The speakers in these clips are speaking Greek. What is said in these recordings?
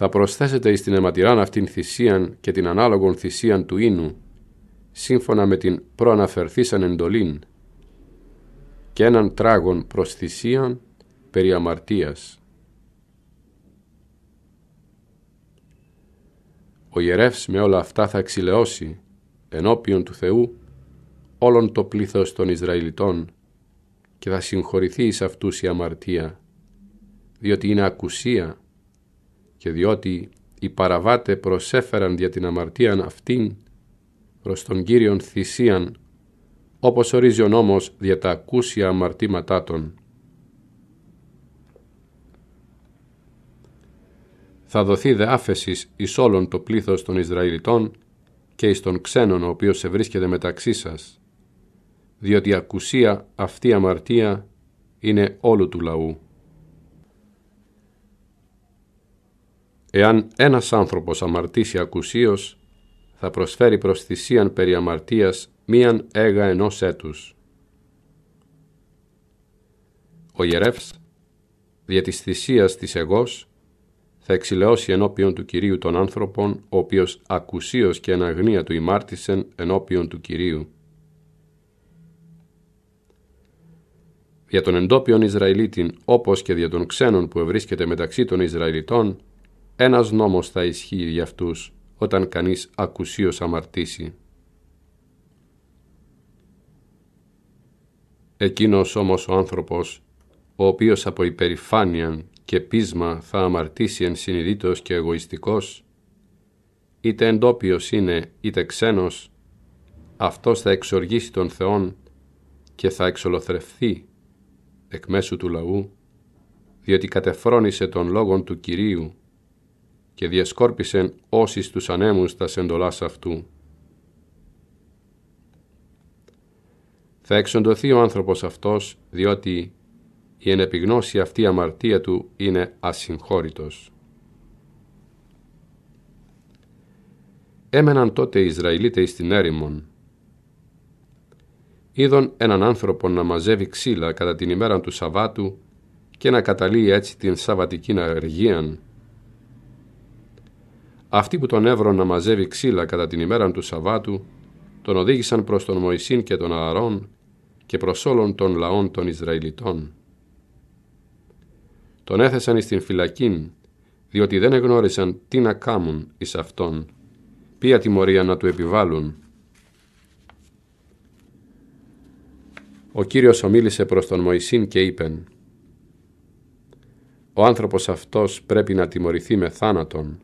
θα προσθέσετε εις την αιματηράν αυτήν θυσίαν και την ανάλογον θυσίαν του ίνου, σύμφωνα με την προαναφερθήσαν εντολήν, και έναν τράγον προς θυσίαν περί αμαρτίας. Ο ιερεύς με όλα αυτά θα ξυλεώσει ενώπιον του Θεού όλον το πλήθος των Ισραηλιτών και θα συγχωρηθεί εις αυτούς η αμαρτία, διότι είναι ακουσία και διότι οι παραβάτες προσέφεραν δια την αμαρτίαν αυτήν προς τον Κύριον θυσίαν, όπως ορίζει ο νόμος δια τα ακούσια αμαρτήματά των. Θα δοθεί δε άφεσης εις το πλήθος των Ισραηλιτών και εις τον ξένον ο οποίος ευρίσκεται μεταξύ σας, διότι ακουσία αυτή αμαρτία είναι όλου του λαού. Εάν ένας άνθρωπος αμαρτήσει ακουσίως, θα προσφέρει προς θυσίαν περί αμαρτίας μίαν έγα ενός έτους. Ο ιερεύς, δια της θυσίας της εγός, θα εξηλαιώσει ενώπιον του Κυρίου των άνθρωπων, ο οποίος ακουσίως και αναγνία του ημάρτησεν ενώπιον του Κυρίου. Για τον εντόπιον Ισραηλίτην, όπως και δια των ξένων που ευρίσκεται μεταξύ των Ισραηλιτών, ένας νόμος θα ισχύει για αυτούς όταν κανείς ακουσίως αμαρτήσει. Εκείνος όμως ο άνθρωπος, ο οποίος από υπερηφάνεια και πείσμα θα αμαρτήσει εν και εγωιστικός, είτε εντόπιος είναι είτε ξένος, αυτός θα εξοργήσει τον Θεόν και θα εξολοθρευθεί εκ μέσου του λαού, διότι κατεφρόνησε τον λόγον του Κυρίου και διασκόρπισεν όσοι τους ανέμους τα σεντολάς αυτού. Θα εξοντωθεί ο άνθρωπος αυτός, διότι η ενεπιγνώση αυτή αμαρτία του είναι ασυγχώρητος. Έμεναν τότε οι Ισραηλίτες στην έρημον. Είδον έναν άνθρωπο να μαζεύει ξύλα κατά την ημέρα του Σαββάτου και να καταλύει έτσι την Σαββατική αργίαν αυτοί που τον έβρον να μαζεύει ξύλα κατά την ημέρα του Σαββάτου, τον οδήγησαν προς τον Μωυσήν και τον Ααρών και προς όλων των λαών των Ισραηλιτών. Τον έθεσαν εις την φυλακήν, διότι δεν εγνώρισαν τι να κάμουν εις αυτόν, ποια τιμωρία να του επιβάλλουν. Ο Κύριος ομίλησε προς τον Μωυσήν και είπεν «Ο άνθρωπος αυτός πρέπει να τιμωρηθεί με θάνατον,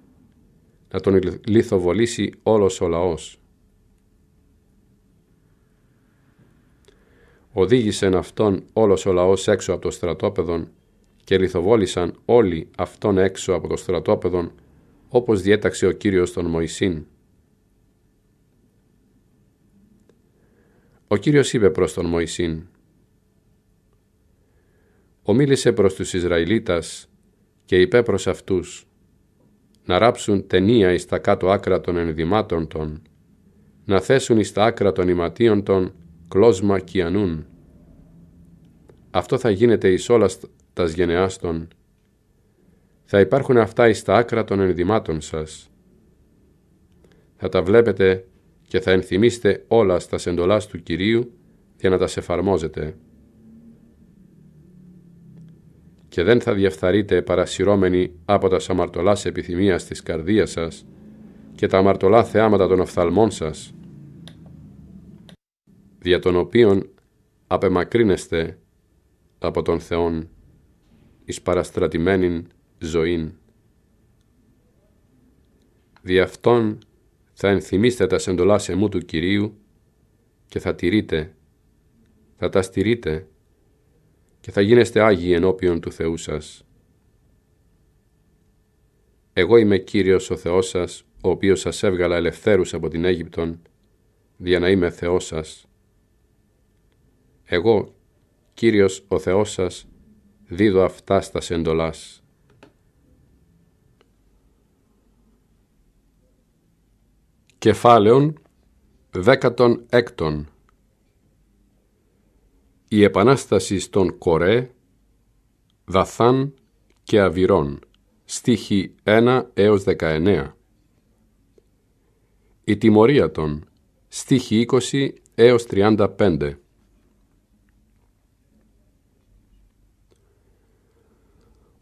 να τον λιθοβολήσει όλος ο λαός. Οδήγησεν αυτόν όλος ο λαός έξω από το στρατόπεδον και λιθοβόλησαν όλοι αυτόν έξω από το στρατόπεδον όπως διέταξε ο Κύριος τον Μωυσήν. Ο Κύριος είπε προς τον Μωυσήν «Ομίλησε προς τους Ισραηλίτας και είπε προς αυτούς να ράψουν ταινία εις τα κάτω άκρα των ενδυμάτων των, να θέσουν εις τα άκρα των ηματίων των κλώσμα κιανούν. Αυτό θα γίνεται εις όλας τας γενεάς των. Θα υπάρχουν αυτά εις τα άκρα των ενδυμάτων σας. Θα τα βλέπετε και θα ενθυμίστε όλα στα εντολάς του Κυρίου για να τα εφαρμόζετε. και δεν θα διαφθαρείτε παρασυρώμενοι από τα σαμαρτωλά επιθυμίας της καρδίας σας και τα αμαρτωλά θεάματα των οφθαλμών σας, δια των οποίων απεμακρύνεστε από τον Θεόν εις παραστρατημένην ζωήν. Δι' αυτόν θα ενθυμίστε τα σε μου του Κυρίου και θα τηρείτε, θα τα στηρείτε και θα γίνεστε Άγιοι ενώπιον του Θεού σας. Εγώ είμαι Κύριος ο Θεός σας, ο οποίος σας έβγαλα ελευθέρους από την Αίγυπτον, δια να είμαι Θεός σας. Εγώ, Κύριος ο Θεός σας, δίδω αυτά στα σεντολάς. Κεφάλαιον δέκατον έκτον η Επανάσταση στον Κορέ, Δαθάν και Αβυρών, στίχη 1 έως 19. Η τιμωρία των, στίχη 20 έως 35.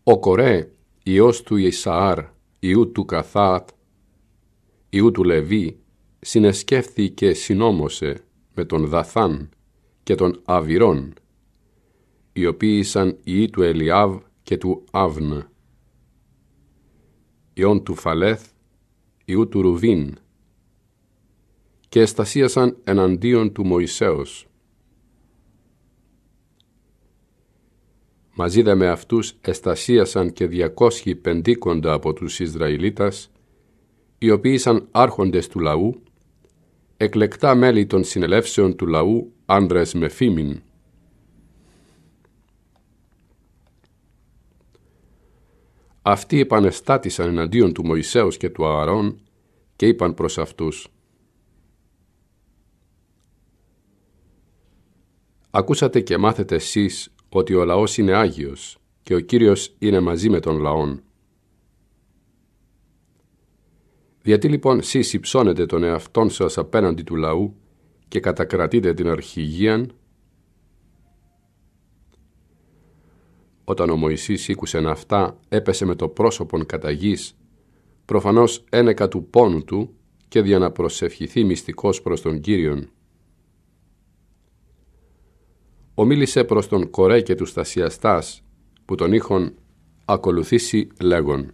Ο Κορέ, ιός του Ισαάρ, ιού του Καθάτ, ιού του Λεβί, συνεσκέφθη και συνόμωσε με τον Δαθάν, και των Αβυρών, οι οποίοι ήσαν οι του Ελιάβ και του Άβνα, ιών του Φαλέθ, ιού του Ρουβίν, και εστασίασαν εναντίον του Μωυσέως. Μαζί δε με αυτούς εστασίασαν και διακόσχοι πεντήκοντα από τους Ισραηλίτας, οι οποίοι ήσαν άρχοντες του λαού, εκλεκτά μέλη των συνελεύσεων του λαού άντρες με φήμην. Αυτοί επανεστάτησαν εναντίον του Μωυσέως και του Ααρών και είπαν προς αυτούς «Ακούσατε και μάθετε εσείς ότι ο λαός είναι Άγιος και ο Κύριος είναι μαζί με τον λαόν. Γιατί λοιπόν εσείς υψώνετε τον εαυτόν σας απέναντι του λαού και κατακρατείτε την αρχηγία. Όταν ο Μωυσής σήκουσε αυτά, έπεσε με το πρόσωπον καταγής, γης, προφανώς ένεκα του πόνου του και δια να προσευχηθεί μυστικός προς τον Κύριον. Ομίλησε προς τον κορέ και τους στασιαστάς, που τον είχον ακολουθήσει λέγον.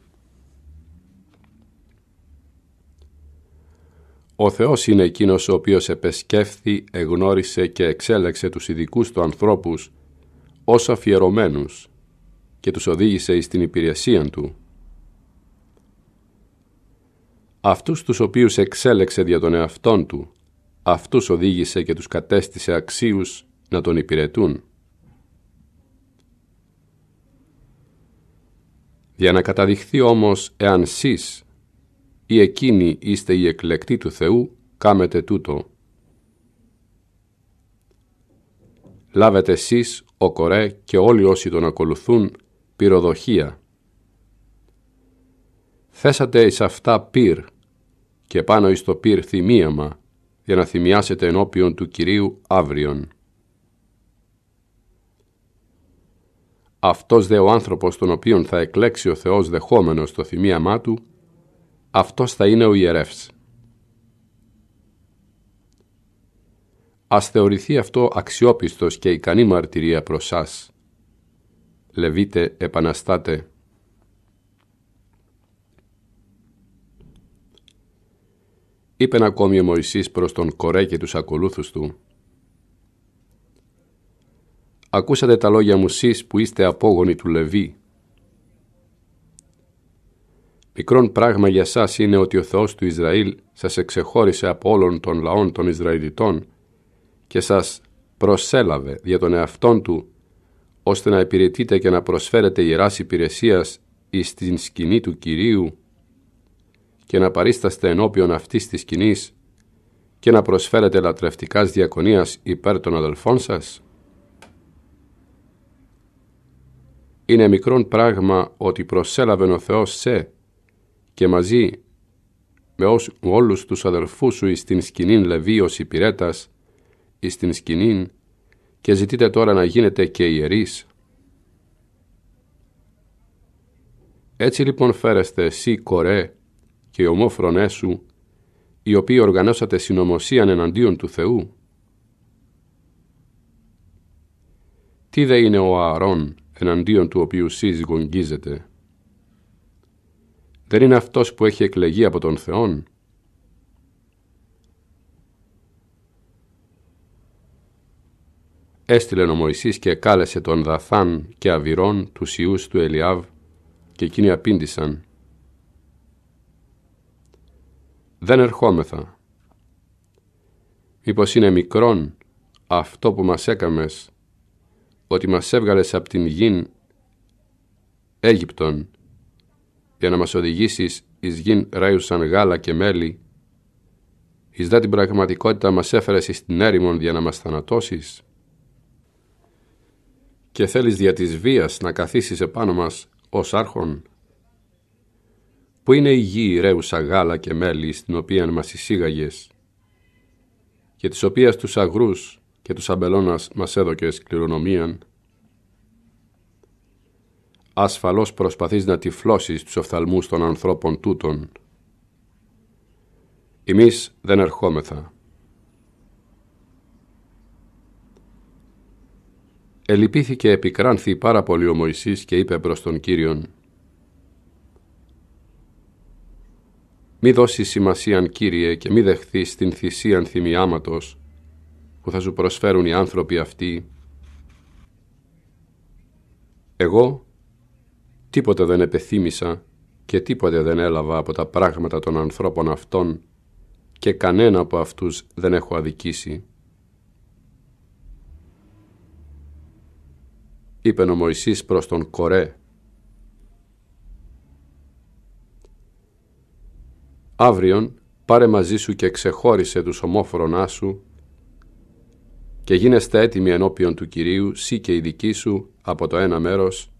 Ο Θεός είναι εκείνος ο οποίος επεσκέφθη, εγνώρισε και εξέλεξε τους ειδικούς του ανθρώπους ως αφιερωμένους και τους οδήγησε εις την υπηρεσία Του. Αυτούς τους οποίους εξέλεξε δια τον εαυτόν Του, αυτούς οδήγησε και τους κατέστησε αξίους να Τον υπηρετούν. Για να καταδειχθεί όμως εάν σεις ή εκείνοι είστε η εκλεκτή του Θεού, κάμετε τούτο. Λάβετε εσείς, ο Κορέ και όλοι όσοι τον ακολουθούν, πυροδοχεία. Θέσατε εις αυτά πυρ και πάνω εις το πυρ θυμίαμα, για να θυμιάσετε ενώπιον του Κυρίου αύριον. Αυτός δε ο άνθρωπος τον οποίον θα εκλέξει ο Θεός δεχόμενος το θυμίαμά του, αυτός θα είναι ο ιερεύς. Ας θεωρηθεί αυτό αξιόπιστος και ικανή μαρτυρία προς σας. Λεβείτε, επαναστάτε. Είπε ακόμη ο Μωυσής προς τον Κορέ και τους ακολούθους του. Ακούσατε τα λόγια μου σεις που είστε απόγονοι του Λεβί Μικρόν πράγμα για σας είναι ότι ο Θεός του Ισραήλ σας εξεχώρισε από όλων των λαών των Ισραηλιτών και σας προσέλαβε για τον εαυτόν του ώστε να υπηρετείτε και να προσφέρετε ιεράς υπηρεσίας εις την σκηνή του Κυρίου και να παρίσταστε ενώπιον αυτής της σκηνής και να προσφέρετε λατρευτικάς διακονίας υπέρ των αδελφών σας. Είναι μικρόν πράγμα ότι προσέλαβε ο Θεός σε και μαζί με όλους τους αδερφούς σου εις την σκηνήν Λεβί ως υπηρέτας, εις την σκηνήν, και ζητείτε τώρα να γίνετε και ιερείς. Έτσι λοιπόν φέρεστε εσύ κορέ και οι ομόφρονές σου, οι οποίοι οργανώσατε συνωμοσία εναντίον του Θεού. Τι δε είναι ο Ααρών εναντίον του οποίου σύζυγον γκίζεται» δεν είναι αυτός που έχει εκλεγεί από τον Θεόν. Έστειλε ο Μωυσής και κάλεσε τον Δαθάν και Αβυρών τους ιούς του Ελιάβ και εκείνοι απήντησαν «Δεν ερχόμεθα. Μήπως είναι μικρόν αυτό που μας έκαμες, ότι μας έβγαλες από την γην Αίγυπτον για να μας οδηγήσεις εις γην ρέουσαν γάλα και μέλι, εις δά την πραγματικότητα μας έφερες εις την έρημον για να μας θανατώσεις και θέλεις δια της βίας να καθίσεις επάνω μας ως άρχον. Πού είναι η γη ρέουσα γάλα και μέλι στην οποία μας εισήγαγες και της οποίας τους αγρούς και τους αμπελώνας μας έδωκες κληρονομίαν ασφαλώς προσπαθείς να τυφλώσεις τους οφθαλμούς των ανθρώπων τούτων. Εμείς δεν ερχόμεθα. Ελυπήθηκε επικράνθη πάρα πολύ ο Μωυσής και είπε προς τον Κύριον «Μη δώσεις σημασίαν Κύριε και μη δεχθείς την θυσίαν θυμιάματος που θα σου προσφέρουν οι άνθρωποι αυτοί. Εγώ Τίποτε δεν επεθύμησα και τίποτε δεν έλαβα από τα πράγματα των ανθρώπων αυτών και κανένα από αυτούς δεν έχω αδικήσει. Είπε ο προς τον Κορέ. Αύριον πάρε μαζί σου και ξεχώρισε τους ομόφρονά σου και γίνεστε έτοιμοι ενώπιον του Κυρίου, σύ και η δική σου από το ένα μέρος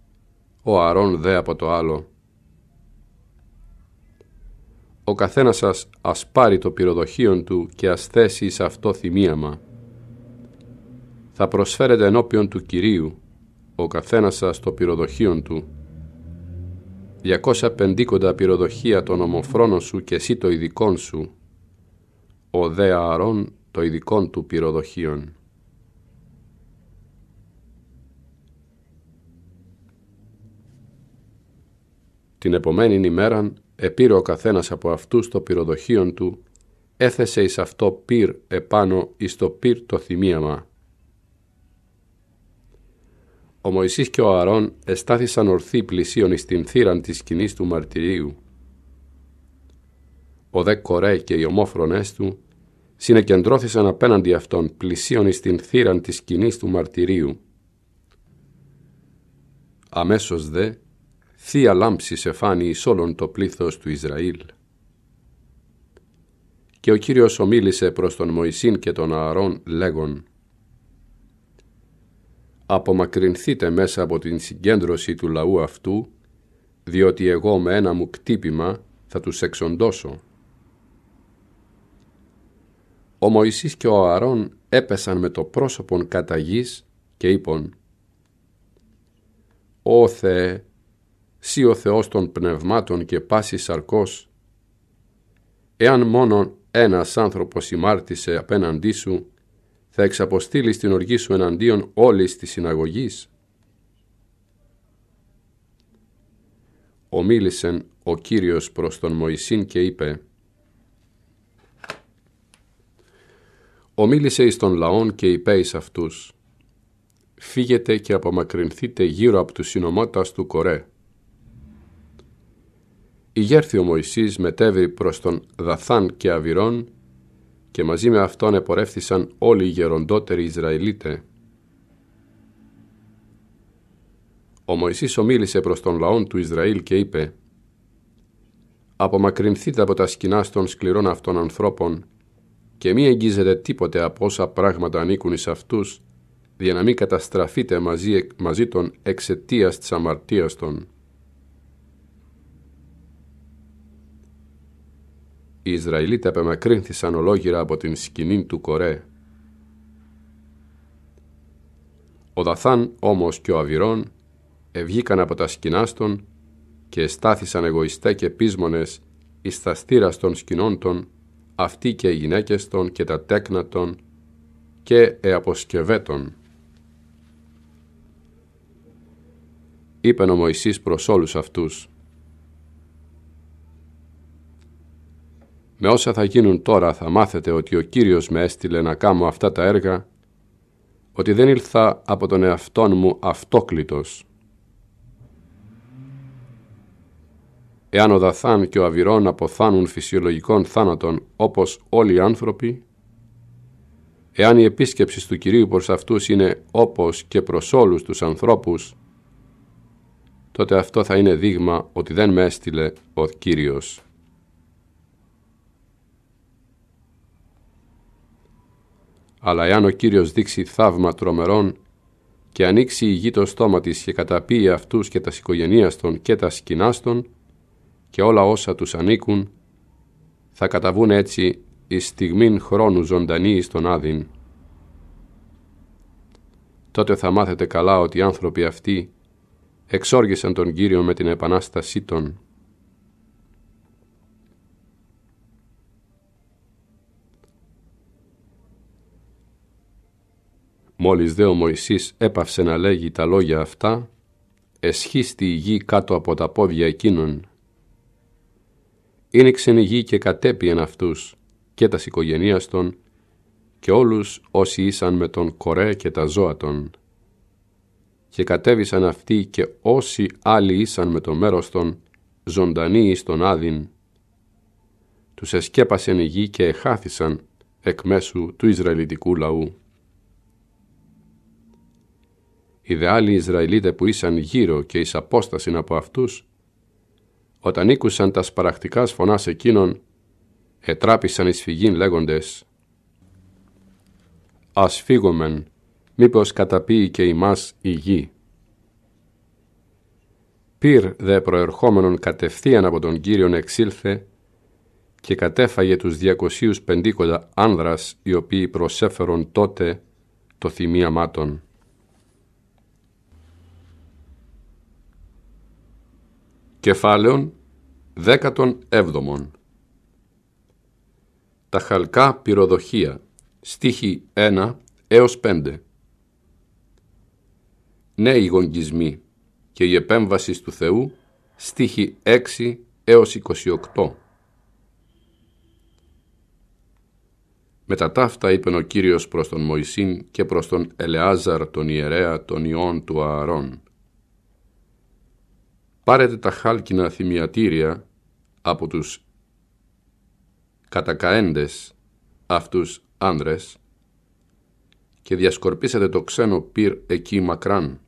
ο Αρών δε από το άλλο. Ο καθένας σας ας πάρει το πυροδοχείον του και ας θέσει εις αυτό θυμίαμα. Θα προσφέρετε ενώπιον του Κυρίου, ο καθένας σας το πυροδοχείο του. 250 πυροδοχεία των ομοφρόνων σου και εσύ το ειδικών σου, ο δε Αρών το ειδικών του πυροδοχείον. Την επομένη ημέραν επήρε ο καθένας από αυτούς το πυροδοχείον του, έθεσε εις αυτό πυρ επάνω εις το πυρ το θυμίαμα. Ο Μωυσής και ο Αρών εστάθησαν ορθή πλησίων εις την θύραν της σκηνής του μαρτυρίου. Ο δε Κορέ και οι ομόφρονές του συνεκεντρώθησαν απέναντι αυτών πλησίον εις την θύραν της σκηνής του μαρτυρίου. Αμέσως δε θεία λάμψη σε φάνη εις όλον το πλήθος του Ισραήλ. Και ο Κύριος ομίλησε προς τον Μωυσήν και τον Ααρών λέγον «Απομακρυνθείτε μέσα από την συγκέντρωση του λαού αυτού, διότι εγώ με ένα μου κτύπημα θα τους εξοντώσω». Ο Μωυσής και ο Ααρών έπεσαν με το πρόσωπον κατά και είπον «Ω Θεέ, «Συ ο Θεός των πνευμάτων και πάσης σαρκός, εάν μόνον ένας άνθρωπος ημάρτησε απέναντί σου, θα εξαποστείλει την οργή σου εναντίον όλης της συναγωγής». Ομίλησεν ο Κύριος προς τον Μωυσήν και είπε Ομίλησε εις τον λαόν και είπε εις αυτούς «Φύγετε και απομακρυνθείτε γύρω από τους συνομότας του Κορέ, Ηγέρθη ο Μωυσής μετέβη προς τον Δαθάν και Αβυρών και μαζί με αυτόν επορεύθησαν όλοι οι γεροντότεροι Ισραηλίτε. Ο Μωυσής ομίλησε προς τον λαόν του Ισραήλ και είπε «Απομακρυνθείτε από τα σκηνά των σκληρών αυτών ανθρώπων και μη εγγίζετε τίποτε από όσα πράγματα ανήκουν εις αυτούς, για να μην καταστραφείτε μαζί, μαζί των εξαιτίας της αμαρτίας των». Οι Ισραηλίτε επεμακρύνθησαν ολόγυρα από την σκηνή του Κορέ. Ο Δαθάν όμως και ο Αβυρών ευγήκαν από τα σκηνά και στάθησαν εγωιστέ και πείσμονες εις τα των σκηνών των, αυτοί και οι γυναίκες των και τα τέκνα των και εαποσκευέτων. Είπε ο Μωυσής προς όλους αυτούς, Με όσα θα γίνουν τώρα θα μάθετε ότι ο Κύριος με έστειλε να κάνω αυτά τα έργα, ότι δεν ήλθα από τον εαυτόν μου αυτόκλητος. Εάν ο Δαθάν και ο Αβυρών αποθάνουν φυσιολογικών θάνατων όπως όλοι οι άνθρωποι, εάν η επίσκεψη του Κυρίου προς αυτούς είναι όπως και προς όλους τους ανθρώπους, τότε αυτό θα είναι δείγμα ότι δεν με έστειλε ο Κύριος. Αλλά εάν ο Κύριος δείξει θαύμα τρομερών και ανοίξει η γη το στόμα της και καταπίει αυτούς και τας οικογενείας των και τας των και όλα όσα τους ανήκουν, θα καταβούν έτσι η στιγμήν χρόνου ζωντανή εις τον Άδην. Τότε θα μάθετε καλά ότι οι άνθρωποι αυτοί εξόργησαν τον Κύριο με την Επανάστασή των Μόλις δε ο Μωυσής έπαυσε να λέγει τα λόγια αυτά, εσχίστη η γη κάτω από τα πόδια εκείνων. Είναι η γη και κατέπιεν αυτούς και τας οικογενείας των και όλους όσοι ήσαν με τον Κορέ και τα ζώα των. Και κατέβησαν αυτοί και όσοι άλλοι ήσαν με το μέρος των, ζωντανοί εις τον Άδην. Τους εσκέπασεν η γη και εχάθησαν εκ μέσου του Ισραηλιτικού λαού οι δε άλλοι Ισραηλίτες που ήσαν γύρω και εις απόσταση από αυτούς, όταν ήκουσαν τα σπαρακτικά φωνάς εκείνων, ετράπησαν εις φυγήν λέγοντες «Ας φύγομεν, μήπως καταπεί και ημάς η γη». Πυρ δε προερχόμενον κατευθείαν από τον Κύριον εξήλθε και κατέφαγε τους διακοσίους πεντήκοντα άνδρας οι οποίοι προσέφερον τότε το θυμίαμά Κεφάλαιον 17 Τα χαλκά πυροδοχεία Στίχη 1 έως 5 Νέοι γονγκισμοί και η επέμβαση του Θεού Στίχη 6 έως 28 Μετά ταύτα είπε ο Κύριος προς τον Μωυσήν και προς τον Ελεάζαρ τον ιερέα των ιών του Ααρών Πάρετε τα χάλκινα θυμιατήρια από τους κατακαέντες αυτούς άνδρες και διασκορπίσετε το ξένο πυρ εκεί μακράν,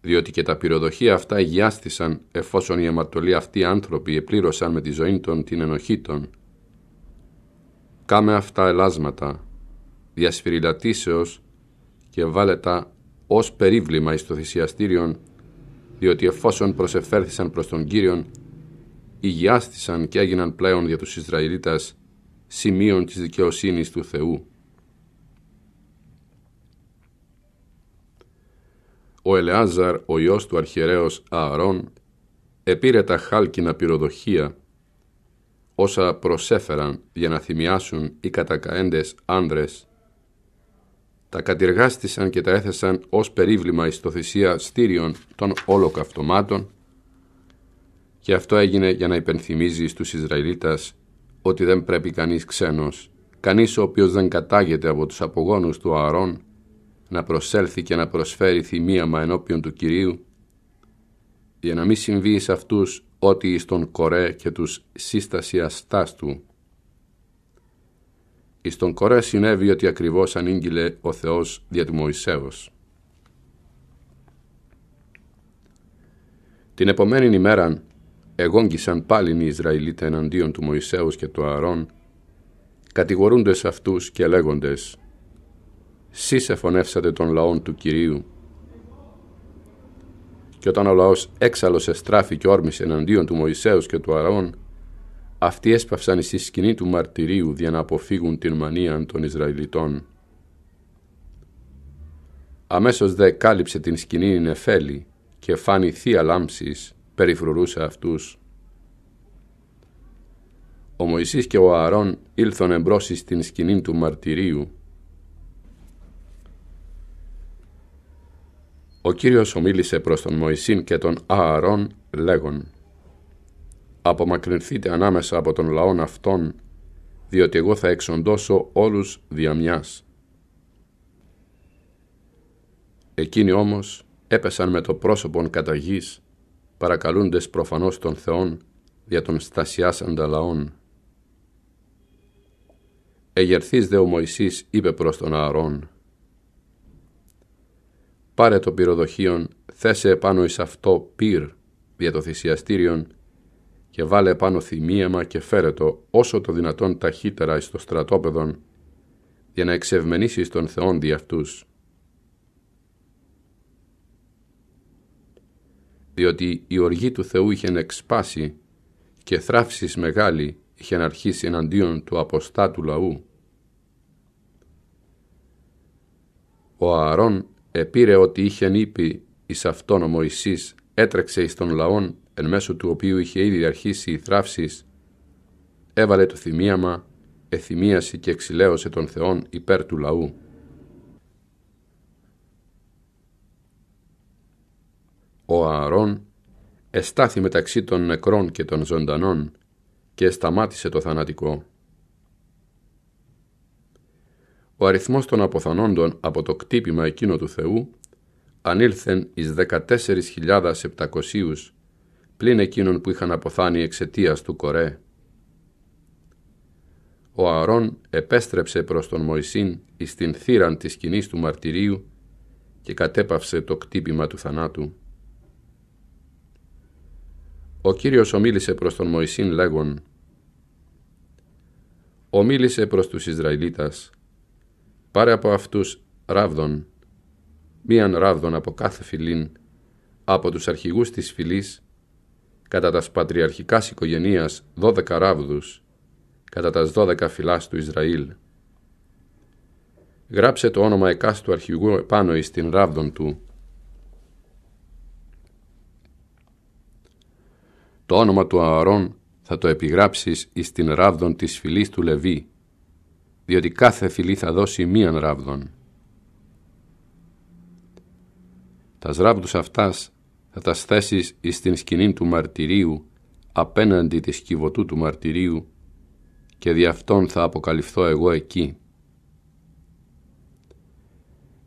διότι και τα πυροδοχεία αυτά γιάστησαν εφόσον οι αμαρτωλοί αυτοί άνθρωποι επλήρωσαν με τη ζωή των την ενοχή των. Κάμε αυτά ελάσματα διασφυριλατήσεως και βάλε τα ως περίβλημα εις το θυσιαστήριον διότι εφόσον προσεφέρθησαν προς τον Κύριον, υγιάστησαν και έγιναν πλέον για τους Ισραηλίτας σημείων της δικαιοσύνης του Θεού. Ο Ελεάζαρ, ο γιος του αρχιερέως Ααρών, επήρε τα χάλκινα πυροδοχεία, όσα προσέφεραν για να θυμιάσουν οι κατακαέντες άνδρες τα κατηργάστησαν και τα έθεσαν ως περίβλημα εις το θυσία των όλοκαυτωμάτων και αυτό έγινε για να υπενθυμίζει στους Ισραηλίτας ότι δεν πρέπει κανείς ξένος, κανείς ο οποίος δεν κατάγεται από τους απογόνους του Ααρών, να προσέλθει και να προσφέρει μα ενώπιον του Κυρίου, για να μην συμβεί σε αυτούς ό,τι εις τον Κορέ και τους σύστασιαστάς του Εις τον Κορέ συνέβη ότι ακριβώς ανήγγειλε ο Θεός δια του Μωυσέως. Την επομένη ημέραν εγόγγισαν πάλιν οι Ισραηλίτες εναντίον του Μωυσέως και του Ααρών, κατηγορούντες αυτούς και λέγοντες «Σεις εφωνεύσατε των λαών του Κυρίου». Και όταν ο λαός έξαλλος εστράφη και όρμησε εναντίον του Μωυσέως και του Ααρών, αυτοί έσπαυσαν στη σκηνή του μαρτυρίου για να αποφύγουν την μανία των Ισραηλιτών. Αμέσως δε κάλυψε την σκηνή η νεφέλη και φάνη θεία λάμψης περιφρουρούσε αυτούς. Ο Μωυσής και ο Ααρών ήλθαν εμπρός στην σκηνή του μαρτυρίου. Ο Κύριος ομίλησε προς τον Μωυσήν και τον Ααρών λέγον απομακρυνθείτε ανάμεσα από τον λαόν αυτόν, διότι εγώ θα εξοντώσω όλους διαμιάς. Εκείνοι όμως έπεσαν με το πρόσωπον κατά γης, παρακαλούντες προφανώς τον Θεόν δια των στασιάσαντα λαών. Εγερθείς δε ο Μωυσής είπε προς τον Ααρών, «Πάρε το πυροδοχείον, θέσε επάνω εις αυτό πυρ δια το θυσιαστήριον και βάλε πάνω θυμίαμα και φέρε το όσο το δυνατόν ταχύτερα εις το στρατόπεδο για να εξευμενήσεις τον Θεόν δι' αυτούς. Διότι η οργή του Θεού είχε εξπάσει και θράψεις μεγάλη είχε αρχίσει εναντίον του αποστάτου λαού. Ο Ααρών επήρε ότι είχε νύπη εις αυτόν ο έτρεξε εις τον λαόν εν μέσω του οποίου είχε ήδη αρχίσει η θράψη, έβαλε το θυμίαμα, εθυμίασε και εξηλαίωσε τον Θεόν υπέρ του λαού. Ο Ααρών εστάθη μεταξύ των νεκρών και των ζωντανών και σταμάτησε το θανατικό. Ο αριθμός των αποθανόντων από το κτύπημα εκείνο του Θεού ανήλθεν εις 14.700 πλην εκείνων που είχαν αποθάνει εξαιτίας του Κορέ. Ο Άρων επέστρεψε προς τον Μωυσήν εις την θύραν της σκηνής του μαρτυρίου και κατέπαυσε το κτύπημα του θανάτου. Ο Κύριος ομίλησε προς τον Μωυσήν λέγον «Ομίλησε προς τους Ισραηλίτας, πάρε από αυτούς ράβδον, μίαν ράβδον από κάθε φυλήν, από τους αρχηγούς της φυλής κατά τας πατριαρχικάς οικογενείας δώδεκα ράβδους, κατά τας δώδεκα φυλάς του Ισραήλ. Γράψε το όνομα εκάστου αρχηγού επάνω εις την ράβδον του. Το όνομα του Ααρών θα το επιγράψεις εις την ράβδον της φυλής του Λεβί, διότι κάθε φυλή θα δώσει μίαν ράβδον. Τας ράβδους αυτάς θα τα στην εις την σκηνή του μαρτυρίου απέναντι της κιβωτού του μαρτυρίου και δι' αυτόν θα αποκαλυφθώ εγώ εκεί.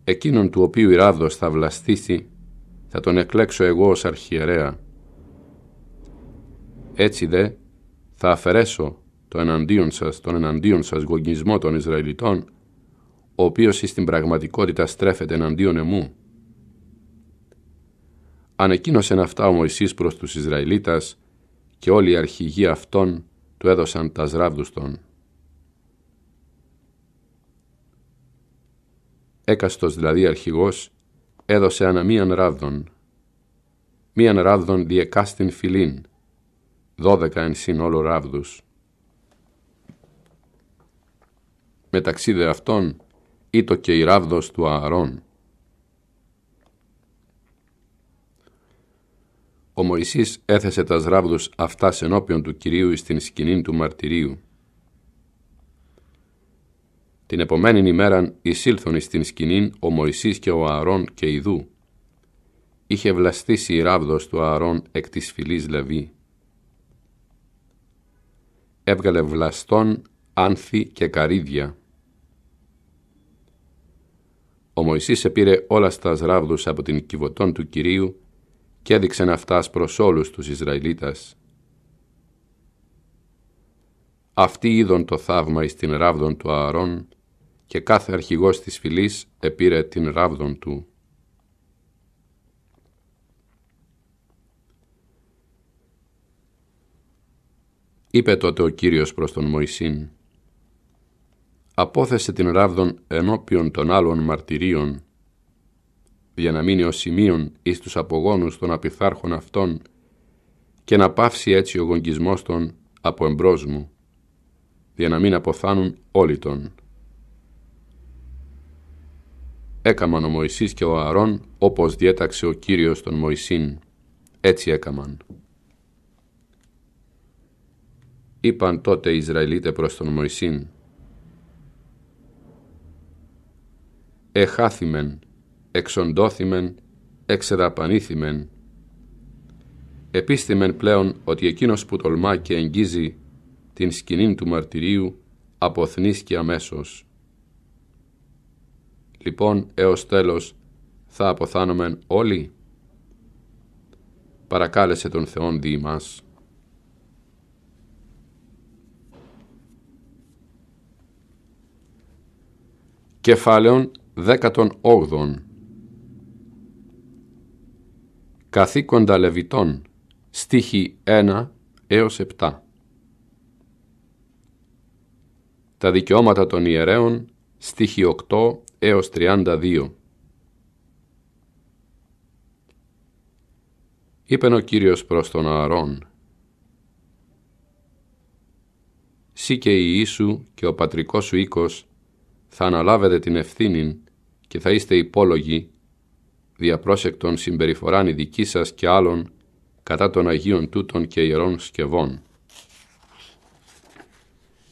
Εκείνον του οποίου η ράβδος θα βλαστήσει θα τον εκλέξω εγώ ως αρχιερέα. Έτσι δε θα αφαιρέσω το εναντίον σας, τον εναντίον σας γογγισμό των Ισραηλιτών, ο οποίος στην πραγματικότητα στρέφεται εναντίον εμού να αυτά ο Μωυσής προς τους Ισραηλίτας και όλοι οι αρχηγοί αυτών του έδωσαν τα ράβδους των. Έκαστος δηλαδή αρχηγός έδωσε αναμίαν μίαν ράβδον. Μίαν ράβδον διεκάστην φιλήν, δώδεκα εν συνόλο όλο ράβδους. Μεταξύ δε αυτών ήτο και η ράβδος του Ααρών. ο Μωυσής έθεσε τα ράβδους αυτά ενώπιον του Κυρίου στην σκηνή του μαρτυρίου. Την επομένη ημέραν εισήλθον στην σκηνή ο Μωυσής και ο Ααρών και Ιδού. Είχε βλαστήσει η ράβδος του Ααρών εκ της φυλής Λεβί. Έβγαλε βλαστόν, άνθη και καρύδια. Ο Μωυσής επήρε όλα τα ράβδους από την κυβωτών του Κυρίου και έδειξεν αυτάς προς όλους τους Ισραηλίτας. Αυτοί είδον το θαύμα εις την ράβδον του Ααρών και κάθε αρχηγός της φυλής επήρε την ράβδον του. Είπε τότε ο Κύριος προς τον Μωυσήν «Απόθεσε την ράβδον ενώπιον των άλλων μαρτυρίων για να μείνει ο σημείων εις τους απογόνους των απειθάρχων αυτών και να πάυσει έτσι ο γονγκισμός των από εμπρός μου, για να μην αποθάνουν όλοι τον. Έκαμαν ο Μωυσής και ο Αρών, όπως διέταξε ο Κύριος τον Μωυσήν. Έτσι έκαμαν. Είπαν τότε οι Ισραηλίτες προς τον Μωυσήν. Εχάθημεν εξοντώθημεν, εξεραπανήθημεν. Επίστημεν πλέον ότι εκείνος που τολμά και εγγίζει την σκηνή του μαρτυρίου και αμέσως. Λοιπόν έως τέλος θα αποθάνομεν όλοι. Παρακάλεσε τον Θεόν δι' μας. Κεφάλαιον 18 Καθήκοντα Λεβιτών, στίχη 1 έως 7. Τα δικαιώματα των ιερέων, στίχη 8 έως 32. Είπεν ο Κύριος προς τον Ααρών, «Σύ και η Ιησού και ο πατρικός σου οίκος θα αναλάβετε την ευθύνη και θα είστε υπόλογοι διαπρόσεκτον συμπεριφοράν η δική σας και άλλων κατά των Αγίων τούτων και Ιερών Σκευών.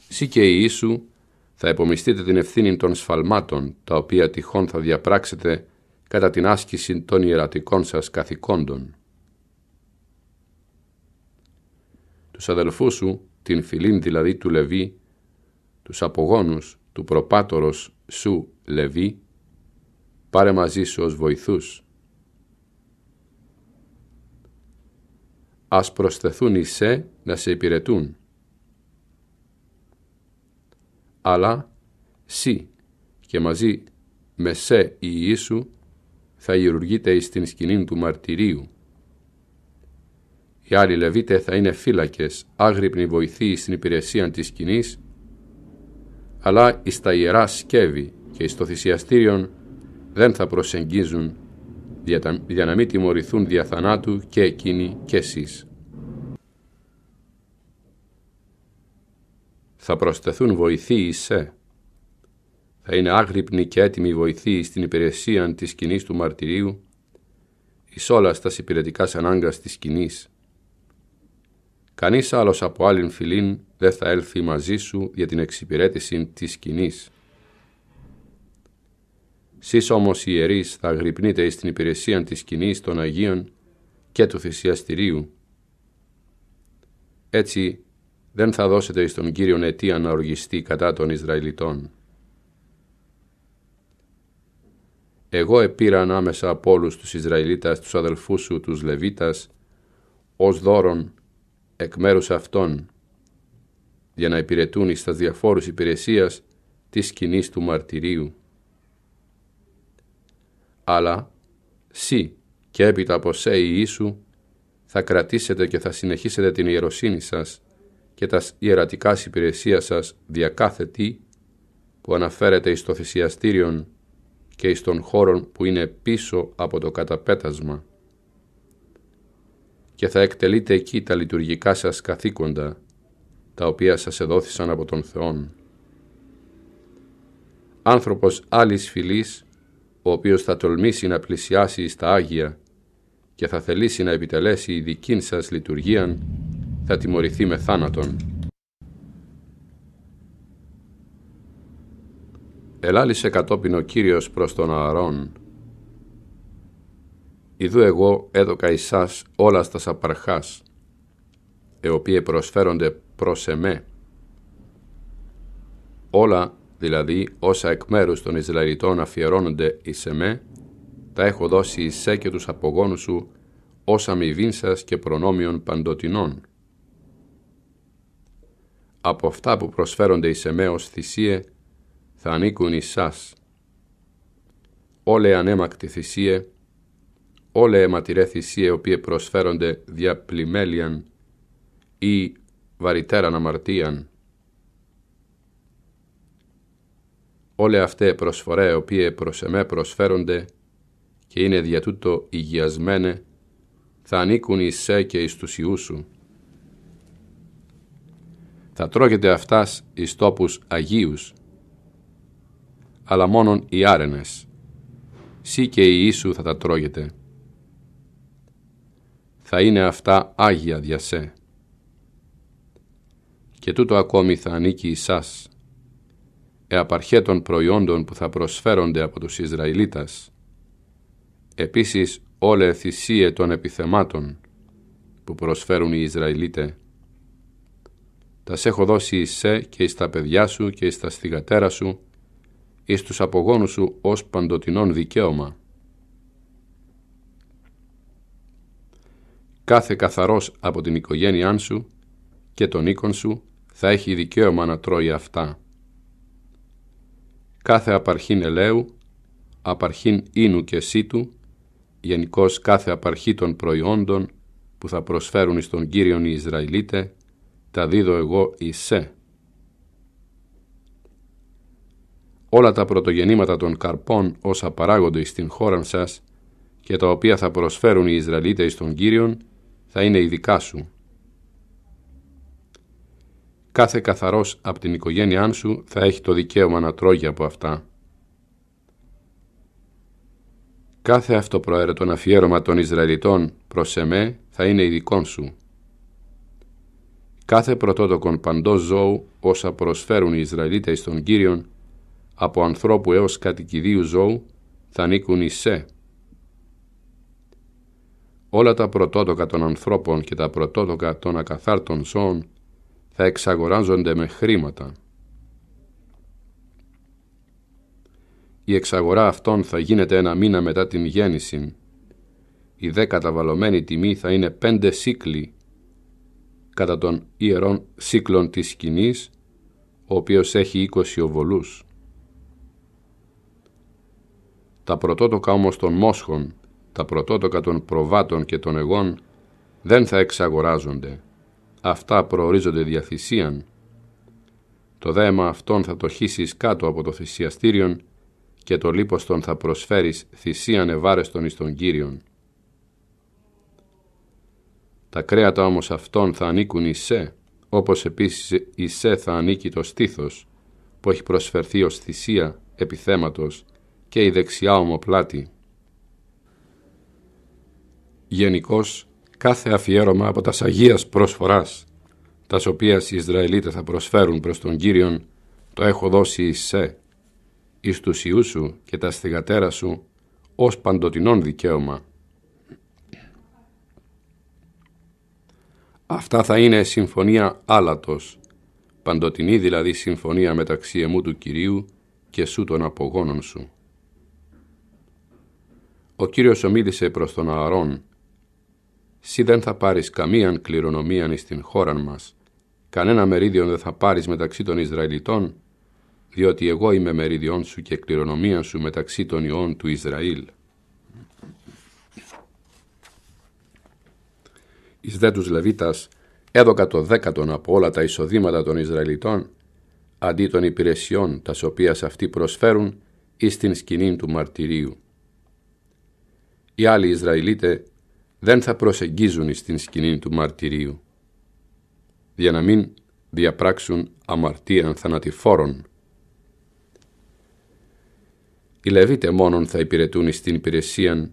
Συ και η Ιησού θα επομιστείτε την ευθύνη των σφαλμάτων, τα οποία τυχόν θα διαπράξετε κατά την άσκηση των ιερατικών σας καθηκόντων. Τους αδελφούς σου, την φιλήν δηλαδή του Λεβί, τους απογόνους, του προπάτορος σου Λεβί, πάρε μαζί σου ως βοηθούς. Ας προσθεθούν οι σε να σε υπηρετούν. Αλλά σύ και μαζί με σε η Ιησού θα γυρουργείται εις την σκηνή του μαρτυρίου. Οι άλλοι Λεβίτες θα είναι φύλακες, άγρυπνοι βοηθοί στην υπηρεσία της σκηνής, αλλά εις τα ιερά σκεύη και εις το θυσιαστήριον δεν θα προσεγγίζουν για να μην τιμωρηθούν δια θανάτου και εκείνοι και εσείς. Θα προσθεθούν βοηθοί σε. Θα είναι άγρυπνοι και έτοιμοι βοηθοί στην υπηρεσία της σκηνής του μαρτυρίου, εις όλας στας υπηρετικάς ανάγκας της κοινή. Κανείς άλλος από άλλην φιλήν δεν θα έλθει μαζί σου για την εξυπηρέτηση της σκηνής. Σεις όμως ιερείς θα γρυπνείτε εις την υπηρεσία της σκηνής των Αγίων και του θυσιαστηρίου. Έτσι δεν θα δώσετε εις τον Κύριον αιτία να οργιστεί κατά των Ισραηλιτών. Εγώ επήρα ανάμεσα από όλους τους Ισραηλίτας, τους αδελφούς σου, τους Λεβίτας, ως δώρον εκ μέρους αυτών, για να υπηρετούν εις τα διαφόρους υπηρεσίας της σκηνής του μαρτυρίου αλλά «Συ και έπειτα από σε Ιησού θα κρατήσετε και θα συνεχίσετε την ιεροσύνη σας και τα ιερατικά υπηρεσία σας τι που αναφέρεται εις το και εις των χώρων που είναι πίσω από το καταπέτασμα και θα εκτελείτε εκεί τα λειτουργικά σας καθήκοντα τα οποία σας εδόθησαν από τον Θεόν. Άνθρωπος άλλης φυλής ο οποίος θα τολμήσει να πλησιάσει στα Άγια και θα θελήσει να επιτελέσει η δική σας λειτουργία, θα τιμωρηθεί με θάνατον. Ελάλησε κατόπιν ο Κύριος προς τον Ααρών. Ιδού εγώ έδωκα εισάς όλα στα σαπαρχάς, οποίοι προσφέρονται προς εμέ. Όλα δηλαδή όσα εκ μέρους των Ισραηλιτών αφιερώνονται εις εμέ, τα έχω δώσει εις σε και τους απογόνους σου ως αμοιβήν σας και προνόμιον παντοτινών. Από αυτά που προσφέρονται εις εμέ ως θυσίε, θα ανήκουν εις σας. Όλε ανέμακτη θυσίε, όλε αιματηρέ θυσίε οποίες προσφέρονται δια πλημέλιαν ή βαρυτέραν αμαρτίαν, όλε αυτέ προσφορέ οποίε προς εμέ προσφέρονται και είναι δια τούτο υγιασμένε, θα ανήκουν εις σε και εις τους σου. Θα τρώγεται αυτάς εις τόπους Αγίους, αλλά μόνον οι άρενες. Σύ και η Ιησού θα τα τρώγεται. Θα είναι αυτά Άγια δια σε. Και τούτο ακόμη θα ανήκει εις σας εαπαρχέ των προϊόντων που θα προσφέρονται από τους Ισραηλίτας, επίσης όλε θυσίε των επιθεμάτων που προσφέρουν οι Ισραηλίτες. Τας έχω δώσει εις σε και εις τα παιδιά σου και εις τα στιγατέρα σου, εις τους απογόνους σου ως παντοτινόν δικαίωμα. Κάθε καθαρός από την οικογένειά σου και τον οίκον σου θα έχει δικαίωμα να τρώει αυτά κάθε απαρχήν ελαίου, απαρχήν ίνου και σύτου, γενικώς κάθε απαρχή των προϊόντων που θα προσφέρουν εις τον Κύριον οι Ισραηλίτε, τα δίδω εγώ εις σε. Όλα τα πρωτογενήματα των καρπών όσα παράγονται στην χώρα σας και τα οποία θα προσφέρουν οι εις στον Κύριον θα είναι ειδικά σου. Κάθε καθαρός από την οικογένειά σου θα έχει το δικαίωμα να τρώγει από αυτά. Κάθε αυτοπροαίρετον αφιέρωμα των Ισραηλιτών προς εμέ θα είναι ειδικών σου. Κάθε πρωτότοκον παντός ζώου όσα προσφέρουν οι Ισραηλίτες στον Κύριον από ανθρώπου έως κατοικιδίου ζώου θα νίκουν εις σε. Όλα τα πρωτότοκα των ανθρώπων και τα πρωτότοκα των ακαθάρτων ζώων θα εξαγοράζονται με χρήματα. Η εξαγορά αυτών θα γίνεται ένα μήνα μετά την γέννηση. Η δε καταβαλωμένη τιμή θα είναι πέντε σύκλοι κατά των ιερών σύκλων της σκηνής. ο οποίος έχει είκοσι οβολούς. Τα πρωτότοκα όμως των μόσχων, τα πρωτότοκα των προβάτων και των εγών δεν θα εξαγοράζονται αυτά προορίζονται δια θυσίαν. Το δέμα αυτόν θα το χύσεις κάτω από το θυσιαστήριον και το λίπος τον θα προσφέρεις θυσίαν ευάρεστον εις τον Κύριον. Τα κρέατα όμως αυτών θα ανήκουν εις σε, όπως επίσης εις σε θα ανήκει το στήθος, που έχει προσφερθεί ως θυσία επιθέματος και η δεξιά ομοπλάτη. Γενικώς, κάθε αφιέρωμα από τας Αγίας Προσφοράς, τας οποίας οι Ισραηλίτες θα προσφέρουν προς τον Κύριον, το έχω δώσει εις σε, εις τους ιούς σου και τας στιγατέρα σου, ως παντοτινόν δικαίωμα. Αυτά θα είναι συμφωνία άλατος, παντοτινή δηλαδή συμφωνία μεταξύ εμού του Κυρίου και σου των απογόνων σου. Ο Κύριος ομίλησε προς τον Ααρών, Συ δεν θα πάρεις καμίαν κληρονομίαν εις την χώραν μας, κανένα μερίδιο δεν θα πάρεις μεταξύ των Ισραηλιτών, διότι εγώ είμαι μερίδιόν σου και κληρονομία σου μεταξύ των ιών του Ισραήλ. Εις δε τους Λεβίτας έδωκα το δέκατον από όλα τα εισοδήματα των Ισραηλιτών, αντί των υπηρεσιών τα οποία αυτοί προσφέρουν εις την σκηνή του μαρτυρίου. Οι άλλοι Ισραηλίτε δεν θα προσεγγίζουν στην σκηνή του μαρτυρίου, για να μην διαπράξουν αμαρτίαν θανατηφόρων. Οι Λεβίτε μόνον θα υπηρετούν στην υπηρεσία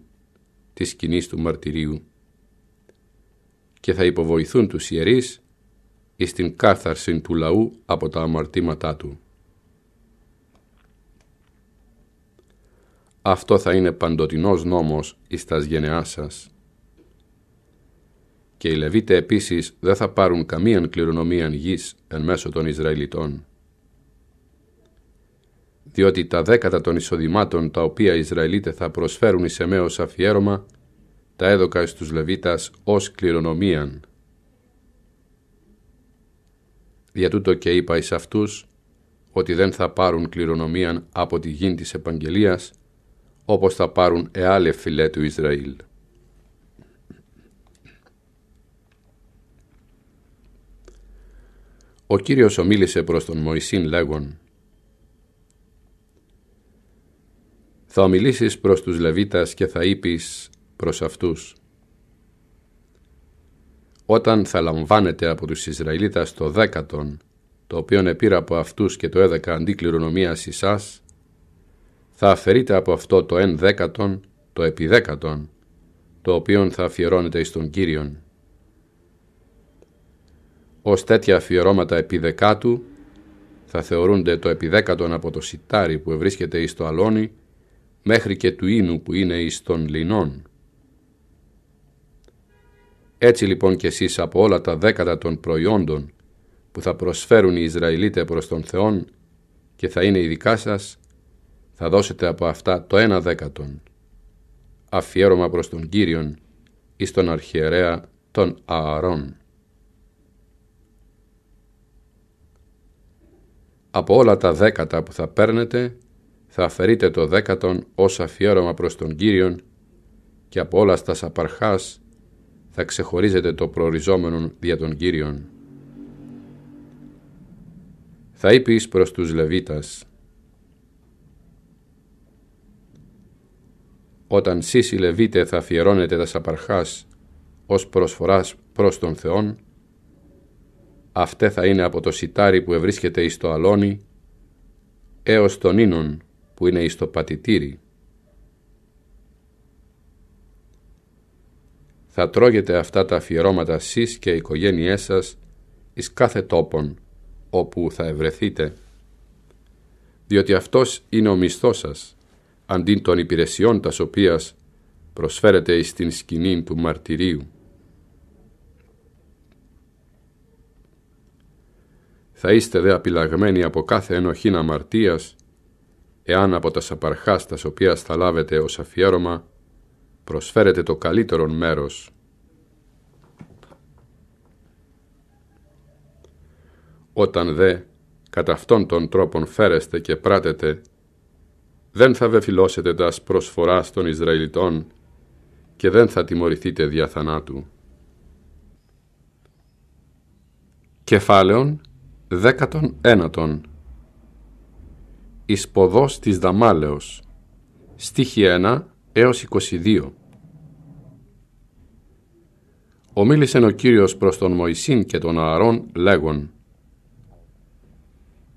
της σκηνής του μαρτυρίου και θα υποβοηθούν τους ιερείς εις την κάθαρση του λαού από τα αμαρτήματά του. Αυτό θα είναι παντοτινός νόμος εις τας γενεάς σας. Και οι Λεβίτες επίσης δεν θα πάρουν καμίαν κληρονομίαν γης εν μέσω των Ισραηλιτών. Διότι τα δέκατα των εισοδημάτων τα οποία οι Ισραηλίτες θα προσφέρουν εις εμέως αφιέρωμα, τα έδωκα στου τους Λεβίτας ως κληρονομίαν. Δια τούτο και είπα εις αυτούς, ότι δεν θα πάρουν κληρονομίαν από τη γη της επαγγελίας, όπως θα πάρουν εάλλε φυλέ του Ισραήλ. Ο Κύριος ομίλησε προς τον Μωυσήν λέγον «Θα ομιλήσεις προς τους Λεβίτας και θα είπεις προς αυτούς όταν θα λαμβάνετε από τους Ισραηλίτας το δέκατον, το οποίον επήρα από αυτούς και το έδεκα αντί κληρονομίας θα αφαιρείτε από αυτό το εν δέκατον, το επιδέκατον, το οποίον θα αφιερώνεται εις τον Κύριον ως τέτοια αφιερώματα επί δεκάτου θα θεωρούνται το επιδέκατον από το σιτάρι που ευρίσκεται εις το αλόνι μέχρι και του ίνου που είναι εις τον λινόν. Έτσι λοιπόν και εσείς από όλα τα δέκατα των προϊόντων που θα προσφέρουν οι Ισραηλίτες προς τον Θεόν και θα είναι οι δικά σας, θα δώσετε από αυτά το ένα δέκατον, αφιέρωμα προς τον Κύριον εις τον αρχιερέα των Ααρών. Από όλα τα δέκατα που θα παίρνετε, θα αφαιρείτε το δέκατον ως αφιέρωμα προς τον Κύριον και από όλα τα σαπαρχάς θα ξεχωρίζετε το προοριζόμενον δια τον Κύριον. Θα είπεις προς τους Λεβίτας, Όταν σεις θα αφιερώνετε τα σαπαρχάς ως προσφοράς προς τον Θεόν, Αυτέ θα είναι από το σιτάρι που ευρίσκεται εις το αλόνι, έως τον ίνον που είναι εις το πατητήρι. Θα τρώγετε αυτά τα αφιερώματα σεις και οι οικογένειές σας εις κάθε τόπον όπου θα ευρεθείτε, διότι αυτός είναι ο μισθός σας, αντί των υπηρεσιών τας οποίας προσφέρετε εις την σκηνή του μαρτυρίου. Θα είστε δε απειλαγμένοι από κάθε ενοχήν αμαρτίας, εάν από τα σαπαρχάς τας οποίας θα λάβετε ως αφιέρωμα, προσφέρετε το καλύτερον μέρος. Όταν δε κατά αυτόν τον τρόπον φέρεστε και πράτετε, δεν θα βεφυλώσετε τας προσφοράς των Ισραηλιτών και δεν θα τιμωρηθείτε δια θανάτου. Κεφάλαιον Δέκατον ένατον ισποδός της Δαμάλεως Στίχη 1 έως 22 Ομίλησεν ο Κύριος προς τον Μωυσήν και τον Ααρών λέγον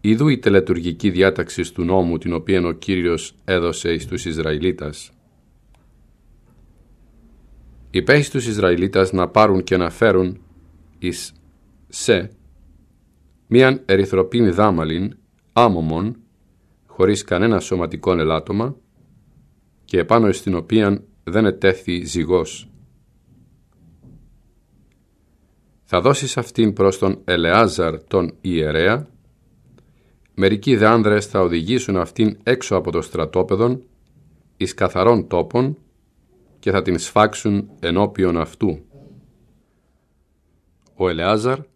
Ιδού η τελετουργική διάταξη του νόμου την οποία ο Κύριος έδωσε εις τους Ισραηλίτας. Υπέχει τους Ισραηλίτας να πάρουν και να φέρουν εις σε μίαν ερυθροπίνη δάμαλιν, άμομον, χωρίς κανένα σωματικό ελάττωμα και επάνω στην οποία δεν ετέθη ζυγός. Θα δώσεις αυτήν προς τον Ελεάζαρ τον ιερέα, μερικοί δε θα οδηγήσουν αυτήν έξω από το στρατόπεδο εις καθαρών τόπων και θα την σφάξουν ενώπιον αυτού. Ο Ελεάζαρ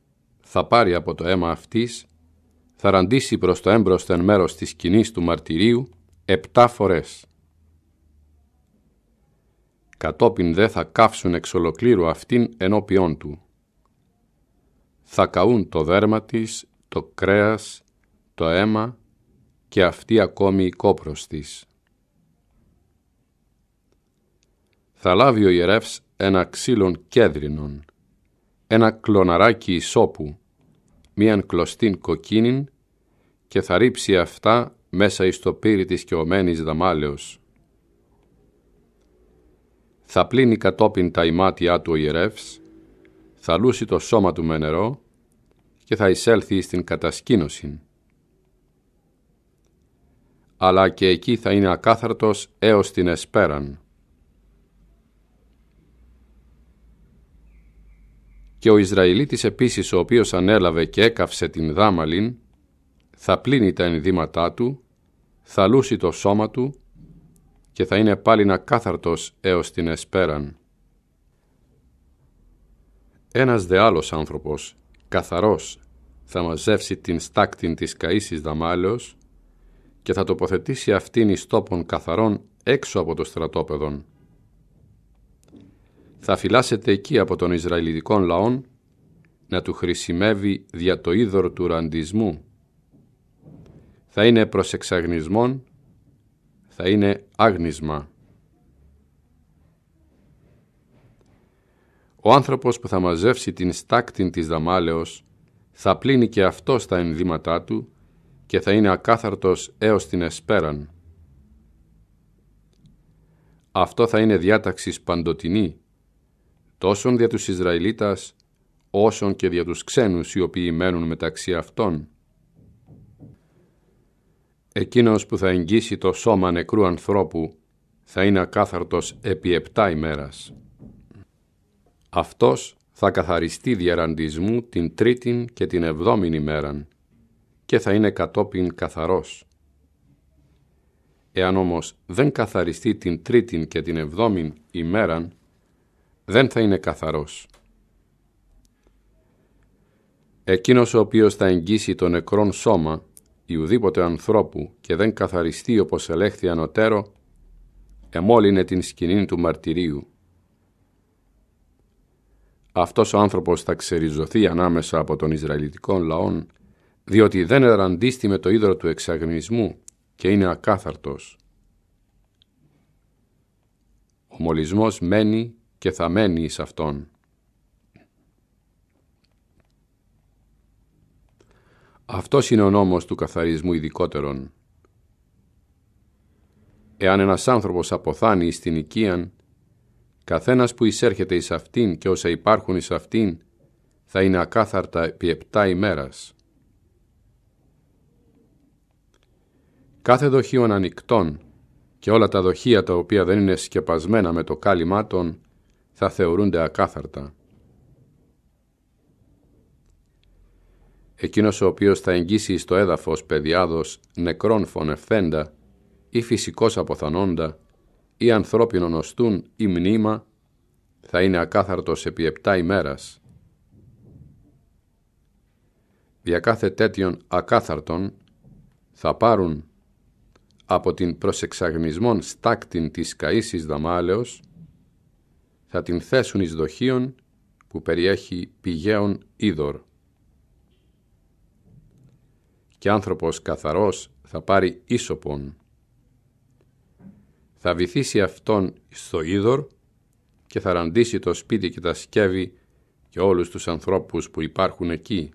θα πάρει από το αίμα αυτής, θα ραντίσει προς το έμπροσθεν μέρος της σκηνής του μαρτυρίου επτά φορές. Κατόπιν δε θα καύσουν εξ ολοκλήρου αυτήν ενώπιόν του. Θα καούν το δέρμα της, το κρέας, το αίμα και αυτή ακόμη η κόπρος της. Θα λάβει ο ιερεύς ένα ξύλον κέδρινον, ένα κλωναράκι ισόπου, μίαν κλωστήν κοκκίνην και θα ρίψει αυτά μέσα εις το πύρι της κεωμένης δαμάλεως. Θα πλύνει κατόπιν τα ημάτια του ο ιερεύς, θα λούσει το σώμα του με νερό και θα εισέλθει στην κατασκήνωση. Αλλά και εκεί θα είναι ακάθαρτος έως την εσπέραν. και ο Ισραηλίτης επίσης ο οποίος ανέλαβε και έκαυσε την δάμαλιν, θα πλύνει τα ενδύματά του, θα λούσει το σώμα του και θα είναι πάλι ακάθαρτος έως την εσπέραν. Ένας δε άλλος άνθρωπος, καθαρός, θα μαζεύσει την στάκτην της καΐσης δαμάλεως και θα τοποθετήσει αυτήν εις τόπον καθαρών έξω από το στρατόπεδον θα φυλάσσεται εκεί από τον Ισραηλιδικό λαών να του χρησιμεύει δια το είδωρο του ραντισμού. Θα είναι προς εξαγνισμόν, θα είναι άγνισμα. Ο άνθρωπος που θα μαζεύσει την στάκτην της δαμάλεως θα πλύνει και αυτό στα ενδύματά του και θα είναι ακάθαρτος έως την εσπέραν. Αυτό θα είναι διάταξης παντοτινή τόσον δια τους Ισραηλίτας, όσον και δια τους ξένους οι οποίοι μένουν μεταξύ αυτών. Εκείνος που θα εγγύσει το σώμα νεκρού ανθρώπου θα είναι ακάθαρτος επί επτά ημέρας. Αυτός θα καθαριστεί διαραντισμού την τρίτη και την εβδόμηνη ημέραν και θα είναι κατόπιν καθαρός. Εάν όμως δεν καθαριστεί την τρίτη και την εβδόμην ημέραν, δεν θα είναι καθαρός. Εκείνος ο οποίος θα εγγύσει το νεκρόν σώμα ουδήποτε ανθρώπου και δεν καθαριστεί όπως ελέγχθη ανωτέρω, εμόλυνε την σκηνή του μαρτυρίου. Αυτός ο άνθρωπος θα ξεριζωθεί ανάμεσα από τον Ισραηλιτικών λαών, διότι δεν εραντίστη με το ίδρο του εξαγνισμού και είναι ακάθαρτος. Ο μολυσμός μένει και θα μένει εις αυτόν. Αυτός είναι ο νόμος του καθαρισμού ειδικότερον. Εάν ένας άνθρωπος αποθάνει εις την οικίαν, καθένας που εισέρχεται εις αυτήν και όσα υπάρχουν εις αυτήν, θα είναι ακάθαρτα επί επτά ημέρας. Κάθε δοχείον ανοιχτών και όλα τα δοχεία τα οποία δεν είναι σκεπασμένα με το κάλυμά θα θεωρούνται ακάθαρτα. Εκείνος ο οποίος θα εγγύσει στο έδαφος παιδιάδος νεκρών φωνευθέντα ή φυσικός αποθανόντα ή ανθρώπινο οστούν ή μνήμα θα είναι ακάθαρτος επί επτά ημέρας. Για κάθε τέτοιον ακάθαρτον θα πάρουν από την προσεξαγνισμόν στάκτην της καΐσης δαμάλεως θα την θέσουν εις που περιέχει πηγαίων είδωρ. Και άνθρωπος καθαρός θα πάρει ίσοπον. Θα βυθίσει αυτόν στο είδωρ και θα ραντήσει το σπίτι και τα σκεύη και όλους τους ανθρώπους που υπάρχουν εκεί.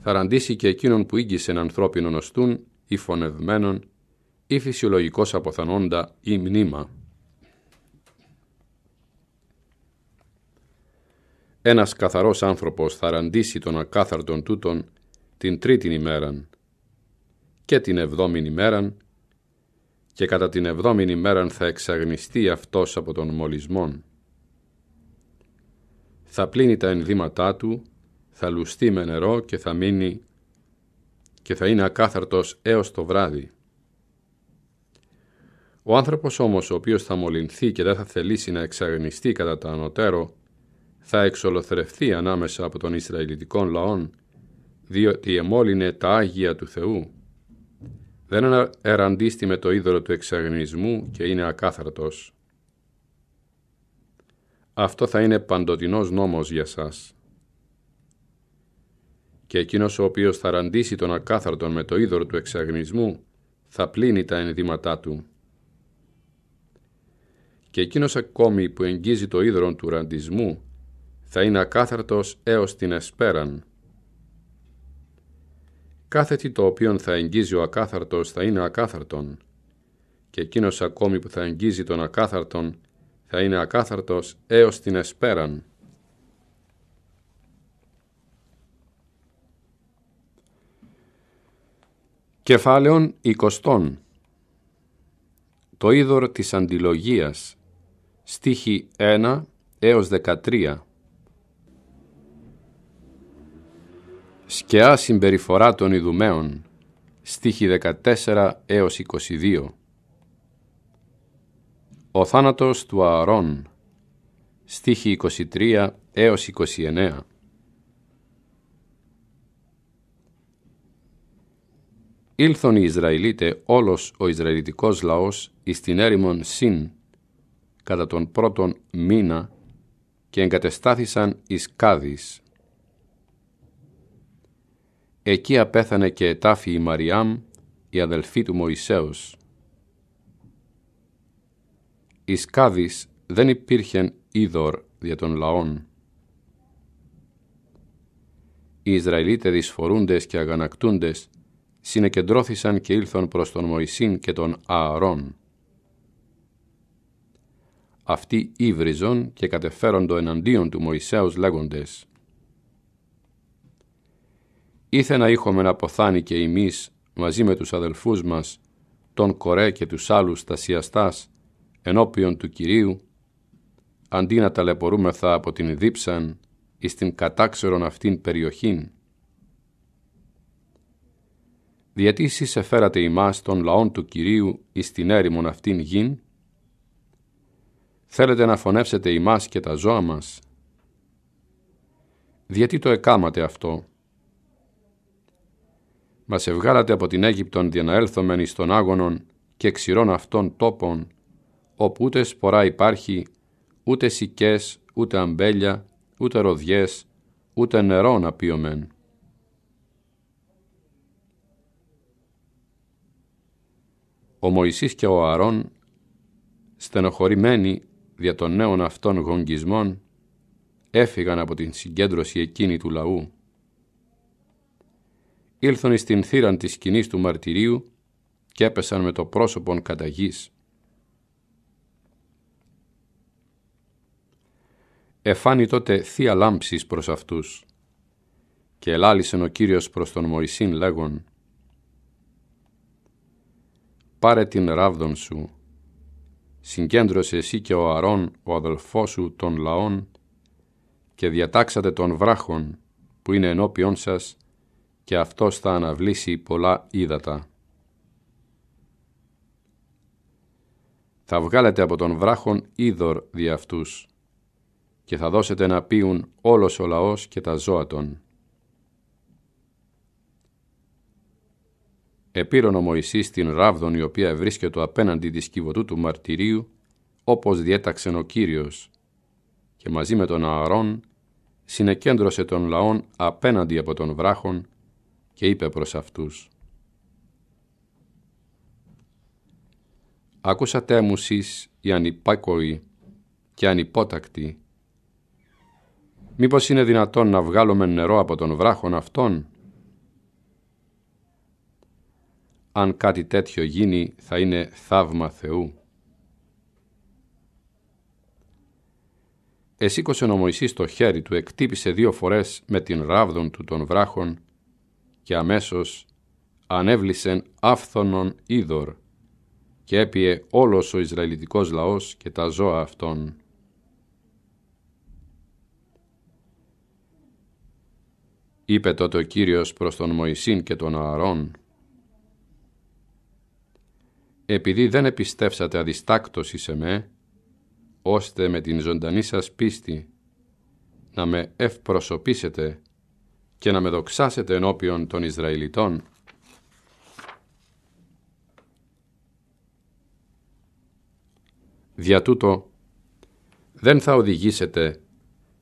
Θα ραντήσει και εκείνον που ήγγισεν ανθρώπινον οστούν ή φωνευμένον ή φυσιολογικός αποθανόντα ή μνήμα. ένας καθαρός άνθρωπος θα ραντίσει τον ακάθαρτον τούτον την τρίτην ημέραν και την εβδόμην ημέραν και κατά την εβδόμην ημέραν θα εξαγνιστεί αυτός από τον μολυσμόν. Θα πλύνει τα ενδύματά του, θα λουστεί με νερό και θα μείνει και θα είναι ακάθαρτος έως το βράδυ. Ο άνθρωπος όμως ο οποίος θα μολυνθεί και δεν θα θελήσει να εξαγνιστεί κατά το ανωτέρω, θα εξολοθρευθεί ανάμεσα από τον Ισραηλιτικό λαόν διότι εμόλυνε τα Άγια του Θεού. Δεν εραντίστη με το είδωρο του εξαγνισμού και είναι ακάθαρτος. Αυτό θα είναι παντοτινός νόμος για σας. Και εκείνος ο οποίος θα ραντίσει τον ακάθαρτον με το είδωρο του εξαγνισμού, θα πλύνει τα ενδύματά του. Και εκείνος ακόμη που εγγίζει το είδωρο του ραντισμού, θα είναι ακάθαρτος έως την εσπέραν. Κάθε τι το οποίον θα εγγίζει ο ακάθαρτος θα είναι ακάθαρτον και εκείνος ακόμη που θα εγγίζει τον ακάθαρτον θα είναι ακάθαρτος έως την εσπέραν. Κεφάλαιον 20. Το είδωρ της αντιλογίας. Στίχη 1 έως 13. Σκεά συμπεριφορά των Ιδουμαίων, στίχοι 14 έως 22. Ο θάνατος του Ααρών, στίχοι 23 έως 29. Ήλθον οι Ισραηλίτε όλος ο Ισραηλιτικός λαός εις την έρημον Σίν κατά τον πρώτον μήνα και εγκατεστάθησαν εις Κάδης Εκεί απέθανε και ετάφη η Μαριάμ, η αδελφή του Μωυσέως. Η Σκάδης δεν υπήρχεν είδωρ δια των λαών. Οι Ισραηλίτε δυσφορούντες και αγανακτούντες συνεκεντρώθησαν και ήλθαν προς τον Μωυσήν και τον Ααρών. Αυτοί ύβριζον και κατεφέροντο εναντίον του Μωυσέως λέγοντες Ήθε να να ποθάνει και εμείς μαζί με τους αδελφούς μας, τον Κορέ και τους άλλους στασιαστάς, ενώπιον του Κυρίου, αντί να ταλαιπωρούμεθα από την δίψαν εις την κατάξερον αυτήν περιοχήν. Διότι εσείς εφέρατε ημάς των λαών του Κυρίου εις την έρημον αυτήν γην, θέλετε να φωνεύσετε ημάς και τα ζώα μας. Διότι το εκάματε αυτό, μας ευγάλατε από την Αίγυπτον έλθομεν εις των άγωνων και ξηρών αυτών τόπων, όπου ούτε σπορά υπάρχει, ούτε σικές, ούτε αμπέλια, ούτε ροδιές, ούτε νερό να πιωμέν. Ο Μωυσής και ο Αρών, στενοχωρημένοι δια των νέων αυτών γονγκισμών, έφυγαν από την συγκέντρωση εκείνη του λαού ήλθον εις την θύραν της σκηνής του μαρτυρίου και έπεσαν με το πρόσωπον κατά γης. Εφάνει τότε θεία λάμψης προς αυτούς και ελάλησεν ο Κύριος προς τον Μωυσήν λέγον «Πάρε την ράβδον σου, συγκέντρωσε εσύ και ο Αρών, ο αδελφός σου των λαών και διατάξατε των βράχων που είναι ενώπιον σας και αυτός θα αναβλήσει πολλά ύδατα. Θα βγάλετε από τον βράχον είδωρ δι' αυτούς και θα δώσετε να πείουν όλος ο λαός και τα ζώα των. Επήρων ο Μωυσής την ράβδον η οποία βρίσκεται απέναντι της κυβωτού του μαρτυρίου, όπως διέταξεν ο Κύριος, και μαζί με τον Ααρών συνεκέντρωσε τον λαόν απέναντι από τον βράχον και είπε προς αυτούς «Άκουσατε μου σεις οι ανυπάκοοι και ανυπότακτοι. Μήπως είναι δυνατόν να βγάλουμε νερό από τον βράχον αυτόν» αν κάτι τέτοιο γίνει θα είναι θαύμα Θεού. Εσήκωσε ο Μωυσής το χέρι του, εκτύπησε δύο φορές με την ράβδον του των βράχων και αμέσως ανέβλησεν άφθονον είδωρ και έπιε όλος ο Ισραηλιτικός λαός και τα ζώα αυτών. Είπε τότε ο Κύριος προς τον Μωυσήν και τον Ααρών «Επειδή δεν επιστέψατε αδιστάκτος σε εμέ, ώστε με την ζωντανή σας πίστη να με ευπροσωπήσετε και να με δοξάσετε ενώπιον των Ισραηλιτών. Δια τούτο, δεν θα οδηγήσετε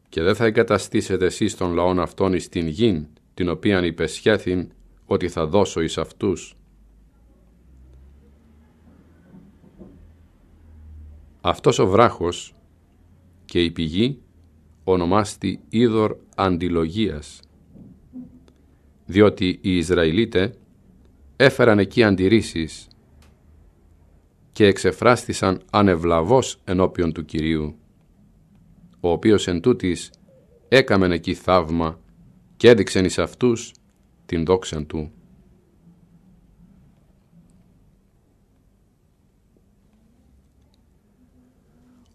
και δεν θα εγκαταστήσετε εσείς των λαών αυτών εις την γη την οποίαν υπεσχέθην ότι θα δώσω εις αυτούς. Αυτός ο βράχος και η πηγή ονομάστη είδωρ αντιλογίας διότι οι Ισραηλίτε έφεραν εκεί αντιρρήσεις και εξεφράστησαν ανευλαβώς ενώπιον του Κυρίου, ο οποίος εν τούτης έκαμεν εκεί θαύμα και έδειξεν εις αυτούς την δόξαν του.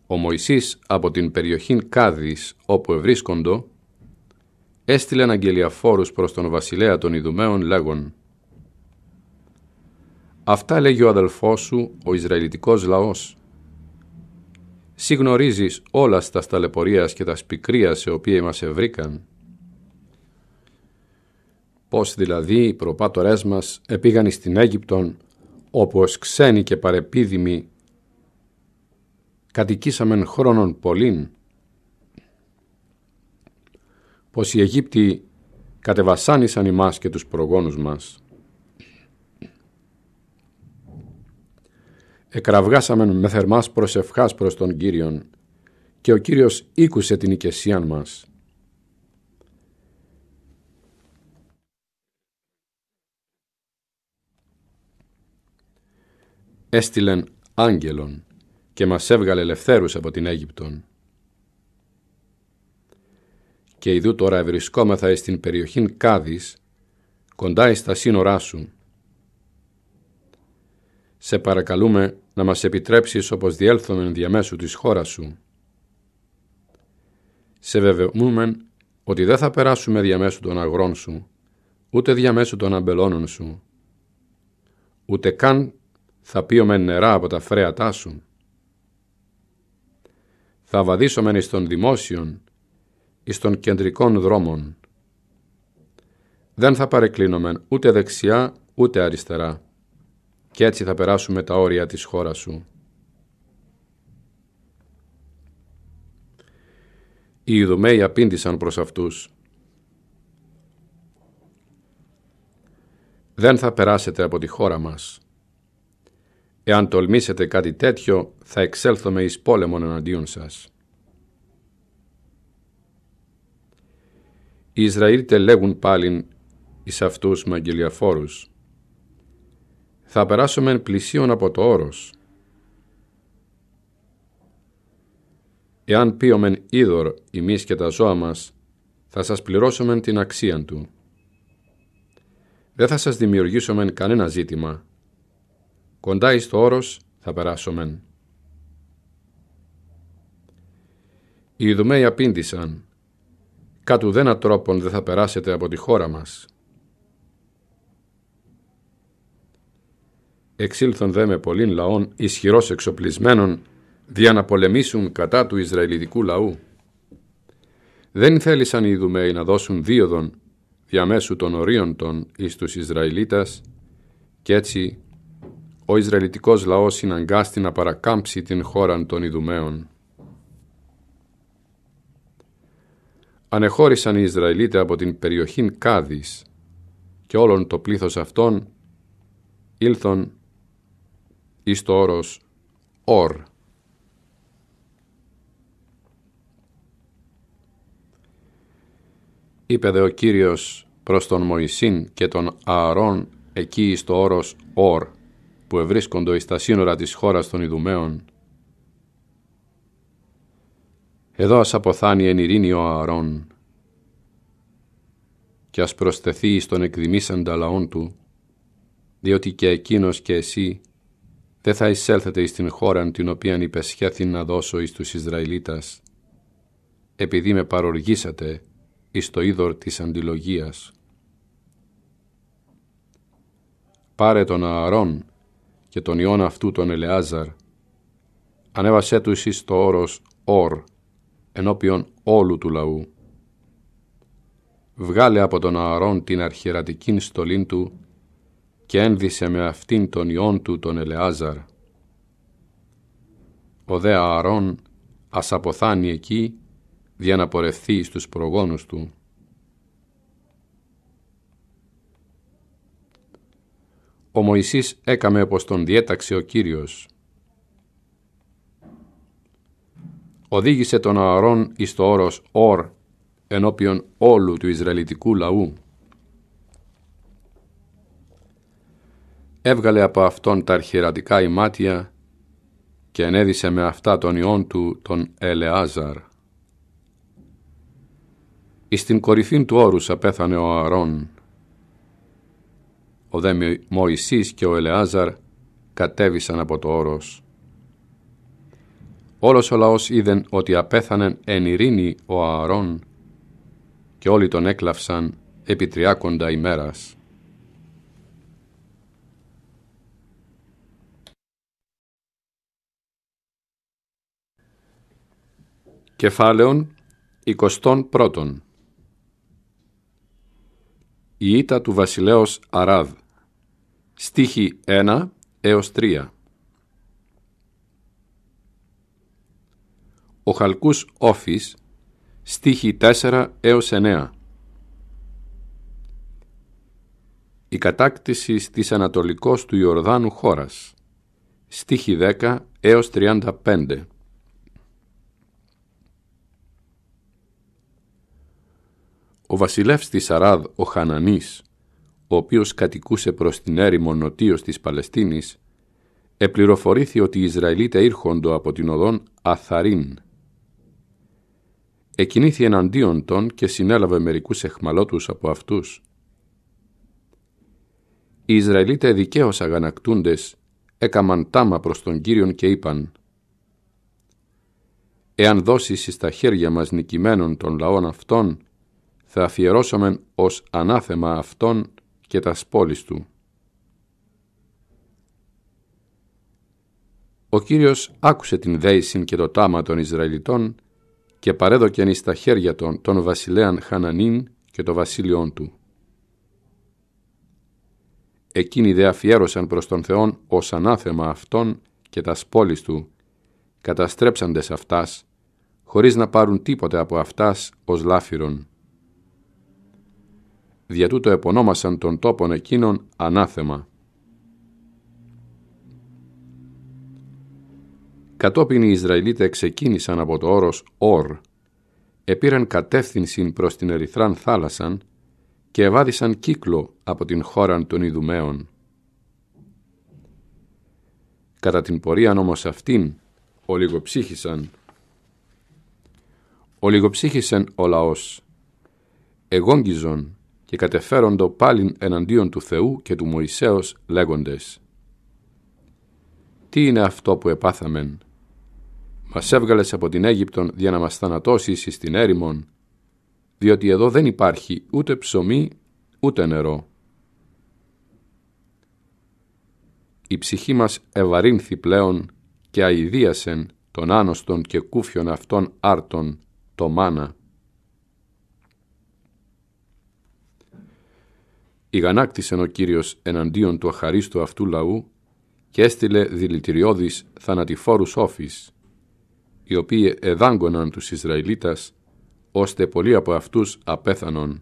Ο Μωυσής από την περιοχήν Κάδης όπου ευρίσκοντο Έστειλε αγγελιαφόρους προς τον βασιλέα των Ιδουμαίων λέγον «Αυτά λέγει ο αδελφός σου, ο Ισραηλιτικός λαός. Συγνωρίζεις όλα τας ταλεπορίας και τα σπικρία σε οποία μας ευρήκαν. Πώς δηλαδή οι προπάτορές μας επήγαν στην Αίγυπτον, όπου ως ξένοι και παρεπίδημοι κατοικήσαμεν χρόνων πολλήν, πως οι Αιγύπτιοι κατεβασάνισαν εμάς και τους προγόνους μας. Εκραυγάσαμε με θερμάς προσευχάς προς τον Κύριον και ο Κύριος ήκουσε την οικεσία μας. Έστειλεν άγγελον και μας έβγαλε ελευθέρους από την Αίγυπτον και ειδού τώρα εις στην περιοχήν Κάδης, κοντά εις τα σύνορά σου. Σε παρακαλούμε να μας επιτρέψεις όπως διέλθομεν διαμέσου της χώρας σου. Σε βεβαιωμούμεν ότι δεν θα περάσουμε διαμέσου των αγρών σου, ούτε διαμέσου των αμπελώνων σου, ούτε καν θα πιώμε νερά από τα φρέατά σου. Θα βαδίσομεν εις των δημόσιων εις των κεντρικών δρόμων. Δεν θα παρεκκλίνομαι ούτε δεξιά ούτε αριστερά και έτσι θα περάσουμε τα όρια της χώρας σου. Οι Ιδουμαίοι απήντησαν προς αυτούς. Δεν θα περάσετε από τη χώρα μας. Εάν τολμήσετε κάτι τέτοιο, θα εξέλθουμε εις πόλεμον εναντίον σας. οι Ισραήλτε λέγουν πάλιν εις αυτούς μαγγελιαφόρους. Θα περάσομεν πλησίον από το όρος. Εάν πείομεν είδωρ ημείς και τα ζώα μας, θα σας πληρώσουμε την αξία του. Δεν θα σας δημιουργήσωμεν κανένα ζήτημα. Κοντά εις το όρος θα περάσομεν. Οι Ιδουμαίοι απήντησαν Κάτου δένα τρόπον δεν θα περάσετε από τη χώρα μας. Εξήλθον δε με πολλήν λαών ισχυρός εξοπλισμένων, δια να πολεμήσουν κατά του Ισραηλιτικού λαού. Δεν θέλησαν οι Ιδουμαίοι να δώσουν δίωδον διαμέσου των ορίων των εις τους Ισραηλίτας και έτσι ο Ισραηλιτικός λαός συναγκάστη να παρακάμψει την χώρα των Ιδουμαίων. ανεχώρησαν οι Ισραηλίτες από την περιοχή Κάδης και όλον το πλήθος αυτών ήλθον εις το όρος Ορ. Είπε δε ο Κύριος προς τον Μωυσήν και τον Ααρών εκεί εις το όρος Ορ που ευρίσκοντο εις τα σύνορα της χώρας των Ιδουμαίων εδώ ας αποθάνει εν ειρήνη ο Ααρών και ας προσθεθεί στον εκδημήσαντα λαόν του, διότι και εκείνος και εσύ δεν θα εισέλθετε εις την χώραν την οποίαν υπεσχέθη να δώσω εις τους Ισραηλίτας, επειδή με παροργήσατε εις το είδωρ της αντιλογίας. Πάρε τον Ααρών και τον ιών αυτού τον Ελεάζαρ, ανέβασέ τους εις το όρος Ορ, ενώπιον όλου του λαού. Βγάλε από τον Ααρών την αρχιερατική στολή του και ένδυσε με αυτήν τον ιόν του τον Ελεάζαρ. Ο δε Ααρών ας αποθάνει εκεί για να πορευθεί στους προγόνους του. Ο Μωυσής έκαμε όπως τον διέταξε ο Κύριος οδήγησε τον Ααρών εις το όρος Ορ ενώπιον όλου του Ισραηλιτικού λαού. Έβγαλε από αυτόν τα αρχιερατικά ημάτια και ενέδισε με αυτά τον ιόν του τον Ελεάζαρ. Εις την κορυφή του όρους απέθανε ο Ααρών. Ο δε Μωυσής και ο Ελεάζαρ κατέβησαν από το όρος. Όλος ο λαός είδεν ότι απέθανεν εν ειρήνη ο Ααρών και όλοι τον έκλαυσαν επί τριάκοντα ημέρας. Κεφάλαιον 21 Η ήττα του βασιλέως Αράδ Στίχη 1 έως 3 Ο Χαλκούς Όφης, στίχη 4 έως 9. Η κατάκτηση της Ανατολικός του Ιορδάνου χώρας, στίχη 10 έως 35. Ο βασιλεύς της Αράδ, ο Χανανής, ο οποίος κατοικούσε προς την έρημο νοτίως της Παλαιστίνης, επληροφορήθη ότι οι Ισραηλίτες ήρχοντο από την οδόν Αθαρίν εκινήθη εναντίον των και συνέλαβε μερικούς εχμαλώτους από αυτούς. Οι Ισραηλίτες δικαίως αγανακτούντες έκαμαν τάμα προς τον Κύριον και είπαν «Εάν δώσεις στα χέρια μας νικημένων των λαών αυτών, θα αφιερώσομεν ως ανάθεμα αυτών και τας σπόλεις του». Ο Κύριος άκουσε την δέηση και το τάμα των Ισραηλιτών και παρέδοκεν εις τα χέρια των τον βασιλέαν Χανανίν και το βασίλειόν του. Εκείνοι δε αφιέρωσαν προς τον Θεόν ως ανάθεμα αυτών και τας πόλεις του, καταστρέψαντες αυτάς, χωρίς να πάρουν τίποτε από αυτάς ως λάφυρον. Δια τούτο επωνόμασαν τον τόπον εκείνον ανάθεμα. Κατόπιν οι Ισραηλίτες ξεκίνησαν από το όρος Ορ, επήραν κατεύθυνση προς την ερυθράν θάλασσαν και ευάδισαν κύκλο από την χώρα των Ιδουμαίων. Κατά την πορεία όμως αυτήν ολιγοψύχησαν. Ολιγοψύχησαν ο λαός, εγόγγιζον και κατεφέροντο πάλιν εναντίον του Θεού και του Μωυσέως λέγοντες. Τι είναι αυτό που επάθαμεν, μας έβγαλες από την Αίγυπτον για να μας θανατώσεις εις την έρημον, διότι εδώ δεν υπάρχει ούτε ψωμί ούτε νερό. Η ψυχή μας ευαρύνθη πλέον και αηδίασεν τον άνοστον και κούφιον αυτών άρτων το μάνα. Ιγανάκτησεν ο Κύριος εναντίον του αχαρίστου αυτού λαού και έστειλε δηλητηριώδης θανατηφόρους όφης οι οποίοι εδάγκωναν τους Ισραηλίτας, ώστε πολλοί από αυτούς απέθανον.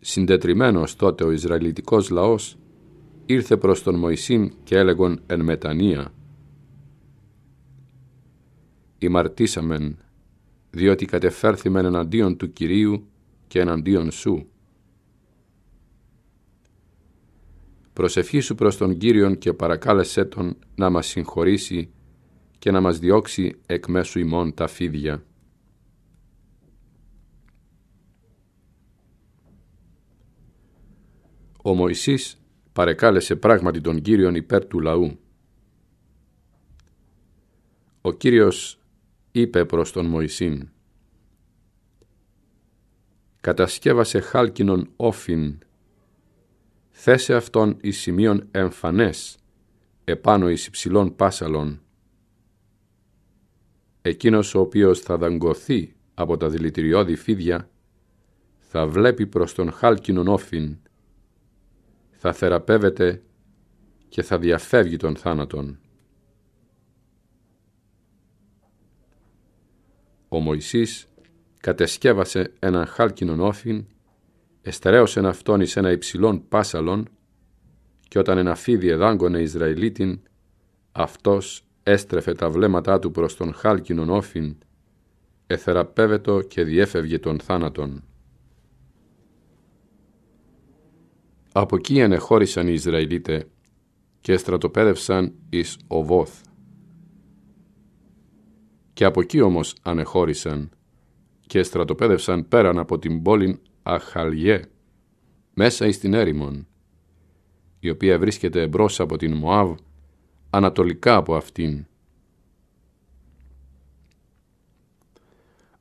Συντετριμένος τότε ο Ισραηλιτικός λαός, ήρθε προς τον Μωυσήν και έλεγον εν μετανία. Ημαρτήσαμεν, διότι κατεφέρθημεν εναντίον του Κυρίου και εναντίον σου. προσευχήσου προς τον Κύριον και παρακάλεσέ Τον να μας συγχωρήσει και να μας διώξει εκ μέσου ημών τα φίδια. Ο Μωυσής παρεκάλεσε πράγματι τον Κύριον υπέρ του λαού. Ο Κύριος είπε προς τον Μωυσήν «Κατασκεύασε χάλκινον όφιν θέσε αυτόν η σημείων εμφανές, επάνω εις υψηλών πάσαλων. Εκείνος ο οποίος θα δαγκωθεί από τα δηλητηριώδη φίδια, θα βλέπει προς τον χάλκινον όφιν, θα θεραπεύεται και θα διαφεύγει τον θάνατον. Ο Μωυσής κατεσκεύασε έναν χάλκινον όφιν εστερέωσεν αυτόν εις ένα υψηλόν πάσαλον και όταν ένα φίδι εδάγκωνε Ισραηλίτην, αυτός έστρεφε τα βλέμματά του προς τον χάλκινον όφιν, εθεραπεύετο και διέφευγε τον θάνατον. Από εκεί ενεχώρησαν οι Ισραηλίτε και στρατοπέδευσαν εις Οβόθ. Και από εκεί όμως ανεχώρησαν και στρατοπέδευσαν πέραν από την πόλη Αχαλιέ, μέσα εις την έρημον, η οποία βρίσκεται εμπρός από την Μωάβ, ανατολικά από αυτήν.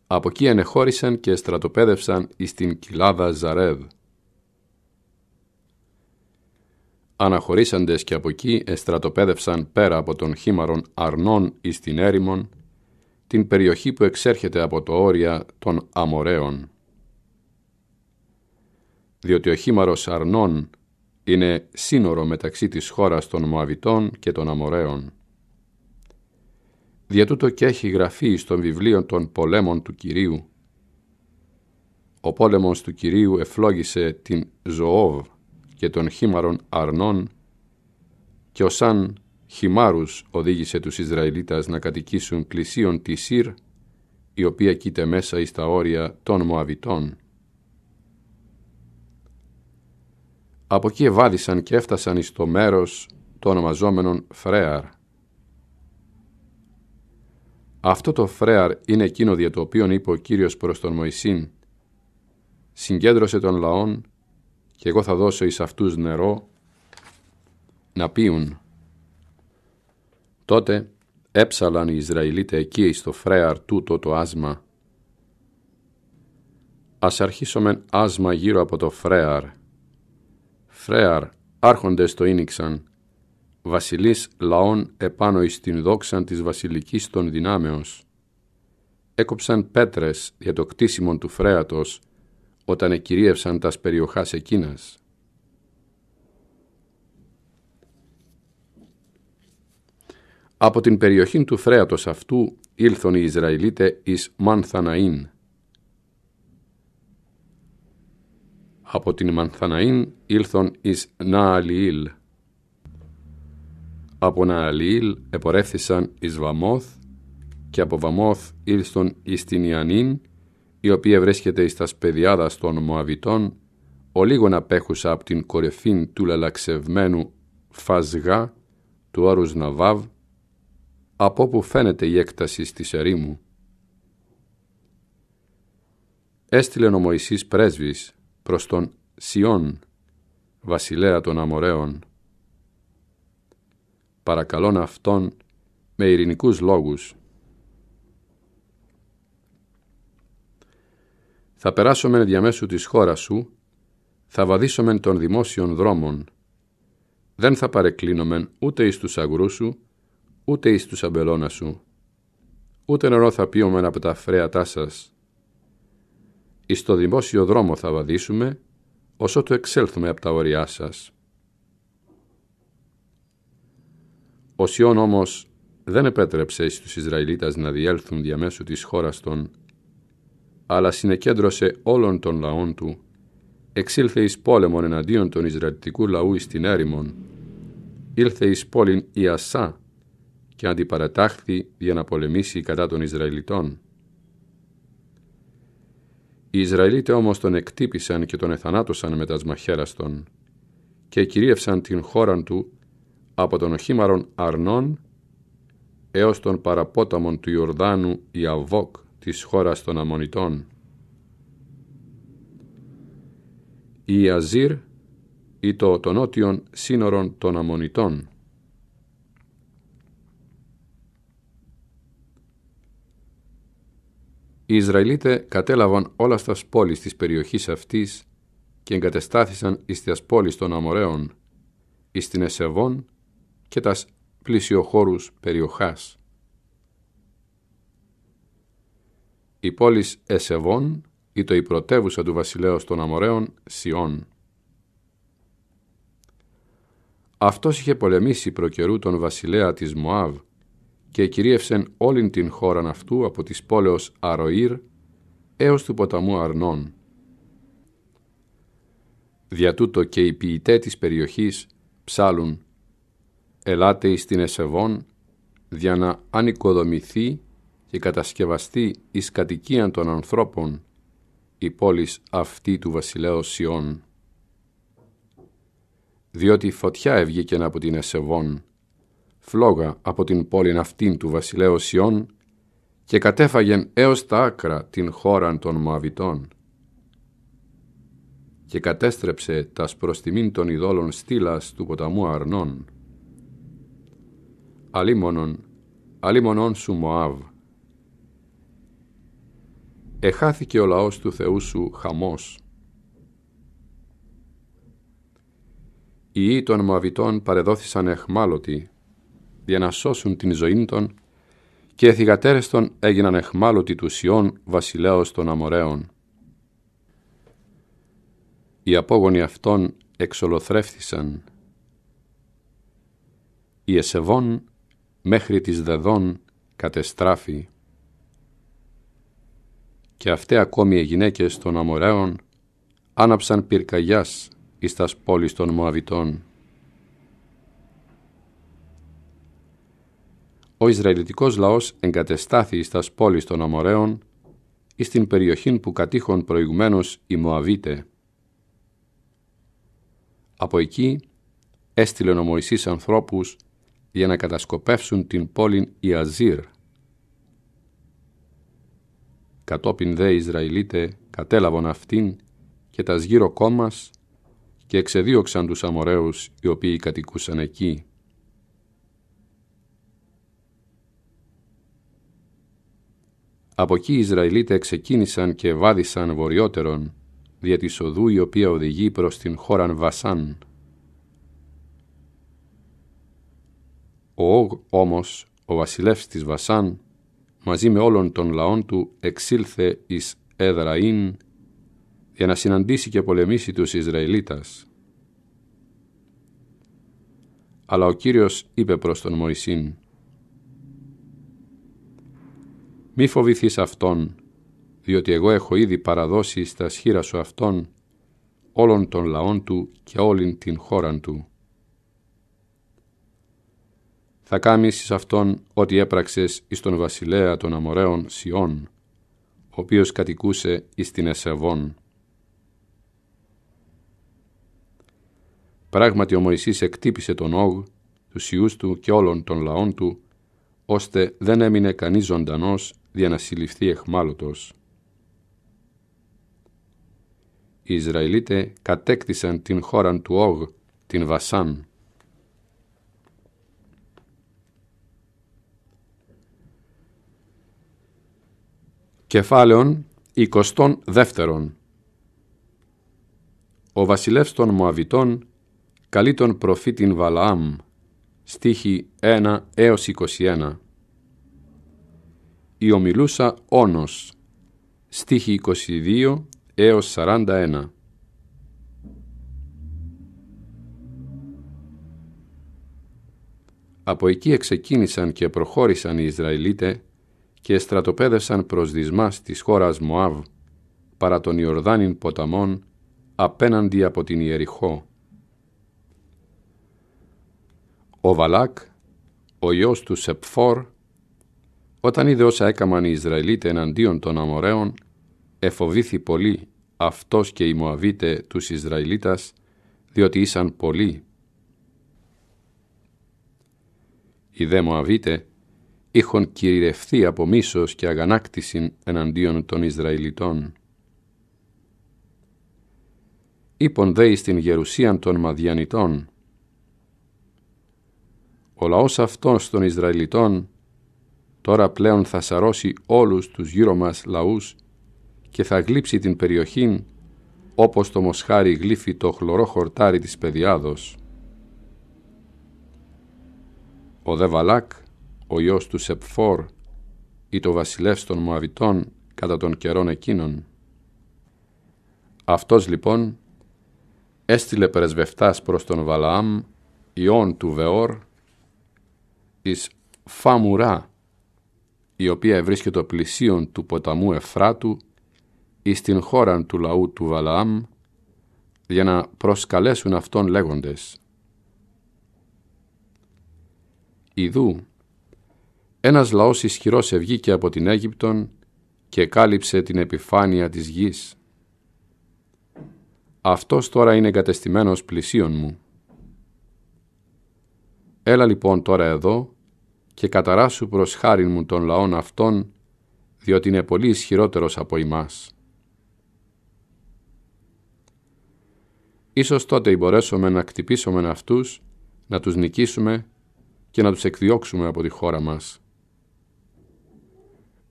Από εκεί ενεχώρησαν και στρατοπέδευσαν εις την κοιλάδα Ζαρέδ. Αναχωρήσαντες και από εκεί εστρατοπέδευσαν πέρα από τον χήμαρον Αρνών εις την έρημον, την περιοχή που εξέρχεται από το όρια των Αμοραίων διότι ο χήμαρος Αρνών είναι σύνορο μεταξύ της χώρας των Μωαβιτών και των Αμοραίων. Δια τούτο και έχει γραφεί στον βιβλίο των πολέμων του Κυρίου. Ο πόλεμος του Κυρίου εφλόγησε την Ζωόβ και των χήμαρων Αρνών και ο Σαν Χιμάρους οδήγησε τους Ισραηλίτας να κατοικήσουν πλησίον τη Σύρ, η οποία κείται μέσα εις τα όρια των Μωαβιτών. Από εκεί ευάδισαν και έφτασαν εις το μέρος το ονομαζόμενον Φρέαρ. Αυτό το Φρέαρ είναι εκείνο δια το οποίο είπε ο Κύριος προς τον Μωυσήν «Συγκέντρωσε τον λαόν και εγώ θα δώσω εις αυτούς νερό να πίουν». Τότε έψαλαν οι Ισραηλίτες εκεί στο το Φρέαρ τούτο το άσμα. Ας αρχίσουμε άσμα γύρω από το Φρέαρ Φρέαρ άρχοντες το ίνιξαν, βασιλείς λαών επάνω εις την δόξαν της βασιλικής των δυνάμεως. Έκοψαν πέτρες για το κτίσιμο του φρέατος, όταν εκυρίευσαν τας περιοχάς εκείνας. Από την περιοχή του φρέατος αυτού ήλθον οι Ισραηλίτες εις Μανθαναΐν, από την Μανθαναήν ήλθον εις Νααλιήλ. Από Νααλιήλ επορεύθησαν εις Βαμόθ και από Βαμόθ ήλθον εις την Ιαννήν, η οποία βρίσκεται εις τας σπεδιάδα των Μωαβητών, ο απέχουσα από την κορυφήν του λαλαξευμένου φάσγά του όρους Ναβάβ, από όπου φαίνεται η έκταση της ερήμου. Έστειλε ο Μωυσής πρέσβης προς τον Σιών, βασιλέα των Αμοραίων. Παρακαλών αυτόν με ειρηνικούς λόγους. Θα περάσομεν διαμέσου της χώρας σου, θα βαδίσομεν των δημόσιων δρόμων. Δεν θα παρεκκλίνομεν ούτε εις τους αγρούς σου, ούτε εις τους αμπελώνας σου. Ούτε νερό θα από τα φρέατά σας εις το δημόσιο δρόμο θα βαδίσουμε, όσο το εξέλθουμε από τα όρια σας. Ο Σιών όμως δεν επέτρεψε τους Ισραηλίτας να διέλθουν διαμέσου της χώρας των, αλλά συνεκέντρωσε όλων των λαών του, εξήλθε εις πόλεμον εναντίον των Ισραηλιτικού λαού εις την έρημον, ήλθε εις πόλην Ιασά και αντιπαρατάχθη για να πολεμήσει κατά των Ισραηλιτών. Οι Ισραηλίτες όμως τον εκτύπησαν και τον εθανάτωσαν με τα σμαχέραστον και κυρίευσαν την χώρα του από τον οχήμαρον Αρνών έως τον παραπόταμον του Ιορδάνου Ιαβόκ της χώρας των Αμονιτών. Η Αζήρ ή το των σύνορον των Αμονιτών. Οι Ισραηλίτες κατέλαβαν όλα στα πόλεις της περιοχής αυτής και εγκατεστάθησαν εις τις πόλεις των Αμοραίων, εις την Εσεβών και τας πλησιοχώρους περιοχάς. Η πόλης Εσεβών ήταν η πρωτεύουσα του βασιλέως των Αμοραίων Σιών. Αυτός είχε πολεμήσει προκαιρού τον βασιλέα της Μωάβ και κυρίευσεν όλην την χώραν αυτού από της πόλεως Αροήρ έως του ποταμού Αρνών. Δια τούτο και οι ποιητέ της περιοχής ψάλουν «Ελάτε εις την Εσεβών» δια να ανοικοδομηθεί και κατασκευαστεί εις κατοικίαν των ανθρώπων η πόλης αυτή του βασιλέως Σιών. Διότι φωτιά ευγήκεν από την Εσεβών φλόγα από την πόλη αυτήν του βασιλέου Σιών και κατέφαγεν έως τα άκρα την χώρα των Μωαβιτών και κατέστρεψε τα σπροστιμήν των ειδόλων στήλας του ποταμού Αρνών. Αλίμονον, αλίμονον σου Μωάβ. Εχάθηκε ο λαός του Θεού σου χαμός. Οι ή των Μωαβιτών παρεδόθησαν εχμάλωτοι για να σώσουν την ζωή των και των έγιναν εχμάλωτοι του Σιών βασιλέως των Αμοραίων. Οι απόγονοι αυτών εξολοθρεύθησαν. Η Εσεβών μέχρι τις Δεδών κατεστράφη. Και αυτέ ακόμη οι γυναίκες των Αμοραίων άναψαν πυρκαγιάς εις τας πόλεις των Μωαβητών. ο Ισραηλιτικός λαός εγκατεστάθη στας πόλεις των Αμοραίων ή στην περιοχή που κατήχον προηγουμένως η Μωαβίτε. κατήχων προηγουμενως εκεί έστειλε ο Μωυσής ανθρώπους για να κατασκοπεύσουν την πόλη Ιαζίρ. Κατόπιν δε Ισραηλίτε κατέλαβαν αυτήν και τας γύρω κόμμας και εξεδίωξαν τους Αμοραίους οι οποίοι κατοικούσαν εκεί. Από εκεί οι Ισραηλίτες ξεκίνησαν και βάδισαν βορειότερον, δια της οδού η οποία οδηγεί προς την χώραν Βασάν. Ο Ογ όμως, ο βασιλεύς της Βασάν, μαζί με όλων των λαών του εξήλθε εις Εδραήν για να συναντήσει και πολεμήσει τους Ισραηλίτας. Αλλά ο Κύριος είπε προς τον Μωυσήν Μη φοβηθείς αυτόν, διότι εγώ έχω ήδη παραδώσει στα σχήρα σου αυτόν όλων των λαών του και όλην την χώραν του. Θα κάμεις εις αυτόν ό,τι έπραξες εις τον βασιλέα των Αμοραίων Σιών, ο οποίος κατοικούσε εις την Εσεβών. Πράγματι ο Μωυσής εκτύπησε τον Όγ, τους ιούς του και όλων των λαών του, ώστε δεν έμεινε κανείς ζωντανός να συλληφθεί εχμάλωτος. Οι Ισραηλίτες κατέκτησαν την χώρα του Όγ, την Βασάν. Κεφάλαιον 22 Ο βασιλεύς των Μωαβιτών καλεί τον προφήτην Βαλαάμ, στίχη 1 έως 21. «Η ομιλούσα όνος» στίχη 22 έως 41. Από εκεί εξεκίνησαν και προχώρησαν οι Ισραηλίτε και στρατοπέδευσαν προς δυσμάς της χώρας Μωάβ παρά τον Ιορδάνιν ποταμόν απέναντι από την Ιεριχώ. Ο Βαλάκ, ο γιος του Σεπφόρ, όταν είδε όσα έκαμαν οι Ισραηλίτες εναντίον των Αμοραίων, εφοβήθη πολύ αυτός και οι Μωαβίτες τους Ισραηλίτας, διότι ήσαν πολλοί. Οι δε Μωαβίτες είχαν κυριευθεί από μίσος και αγανάκτηση εναντίον των Ισραηλιτών. Ήπον δε στην γερουσίαν των Μαδιανιτών. Ο λαός αυτός των Ισραηλιτών Τώρα πλέον θα σαρώσει όλους τους γύρω μας λαούς και θα γλύψει την περιοχή όπως το μοσχάρι γλύφει το χλωρό χορτάρι της πεδιάδος. Ο Δεβαλάκ, ο γιος του Σεπφόρ ή το βασιλεύς των Μωαβητών κατά των καιρών εκείνων. Αυτός λοιπόν έστειλε περεσβευτάς προς τον Βαλαάμ, ιόν του Βεόρ, εις Φαμουρά, η οποία ευρίσκεται πλησίον του ποταμού Εφράτου εις στην χώραν του λαού του Βαλαάμ, για να προσκαλέσουν αυτόν λέγοντες. Ιδού, ένας λαός ισχυρός ευγήκε από την Αίγυπτον και κάλυψε την επιφάνεια της γης. Αυτός τώρα είναι εγκατεστημένος πλησίον μου. Έλα λοιπόν τώρα εδώ και καταράσου προς χάριν μου των λαών αυτών, διότι είναι πολύ ισχυρότερος από εμάς. Ίσως τότε μπορέσουμε να κτυπήσουμε αυτούς, να τους νικήσουμε και να τους εκδιώξουμε από τη χώρα μας.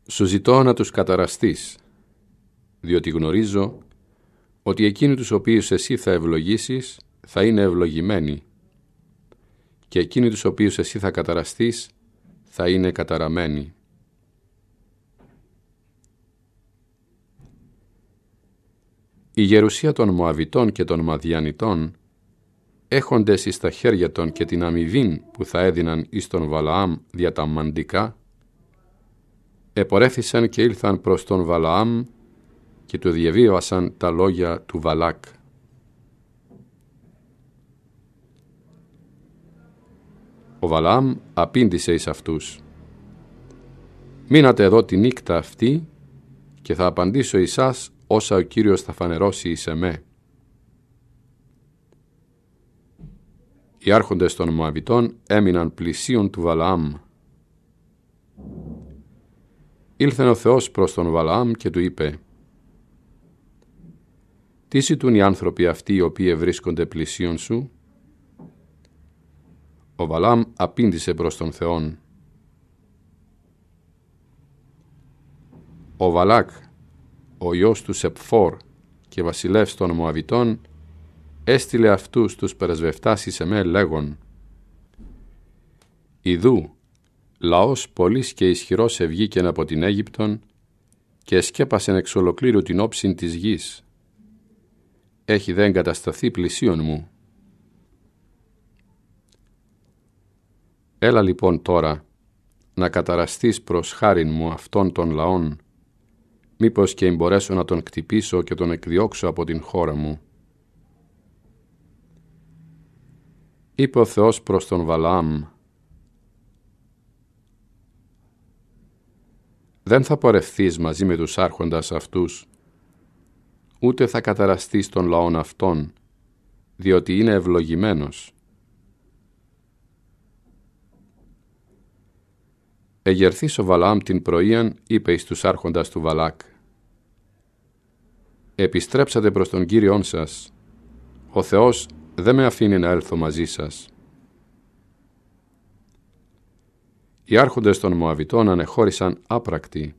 Σου ζητώ να τους καταραστείς, διότι γνωρίζω ότι εκείνοι τους οποίους εσύ θα ευλογήσεις θα είναι ευλογημένοι και εκείνοι τους οποίους εσύ θα καταραστείς θα είναι καταραμένη. Η γερουσία των Μωαβιτών και των Μαδιανιτών έχοντες εις τα χέρια των και την αμοιβή που θα έδιναν εις τον Βαλαάμ δια τα μαντικά, επορέθησαν και ήλθαν προς τον Βαλαάμ και του διεβίωσαν τα λόγια του Βαλάκ. Ο Βαλάμ απήντησε εις αυτούς. «Μείνατε εδώ τη νύχτα αυτή και θα απαντήσω σας όσα ο Κύριος θα φανερώσει εις εμέ». Οι άρχοντες των μωαβιτών έμειναν πλησίον του Βαλαάμ. Ήλθε ο Θεός προς τον Βαλαάμ και του είπε «Τι ζητούν οι άνθρωποι αυτοί οι οποίοι βρίσκονται πλησίον σου» Ο Βαλάμ απήντησε προς τον Θεόν. Ο Βαλάκ, ο γιος του Σεπφόρ και βασιλεύς των Μωαβητών, έστειλε αυτούς τους περασβευτάς εις εμέ λέγον «Ιδού, λαός πολύς και ισχυρός ευγήκεν από την Αίγυπτον και σκέπασεν εξ ολοκλήρου την όψην της γης. Έχει δεν κατασταθεί πλησίον μου Έλα λοιπόν τώρα να καταραστείς προς χάριν μου αυτών των λαών, μήπως και μπορέσω να τον κτυπήσω και τον εκδιώξω από την χώρα μου. Είπε ο Θεός προς τον Βαλαάμ, Δεν θα πορευθείς μαζί με τους άρχοντας αυτούς, ούτε θα καταραστείς των λαών αυτών, διότι είναι ευλογημένος. Εγερθείς ο Βαλάμ την πρωίαν, είπε εις τους άρχοντας του Βαλάκ. Επιστρέψατε προς τον Κύριόν σας. Ο Θεός δεν με αφήνει να έλθω μαζί σας. Οι άρχοντες των Μωαβητών ανεχώρησαν άπρακτοι.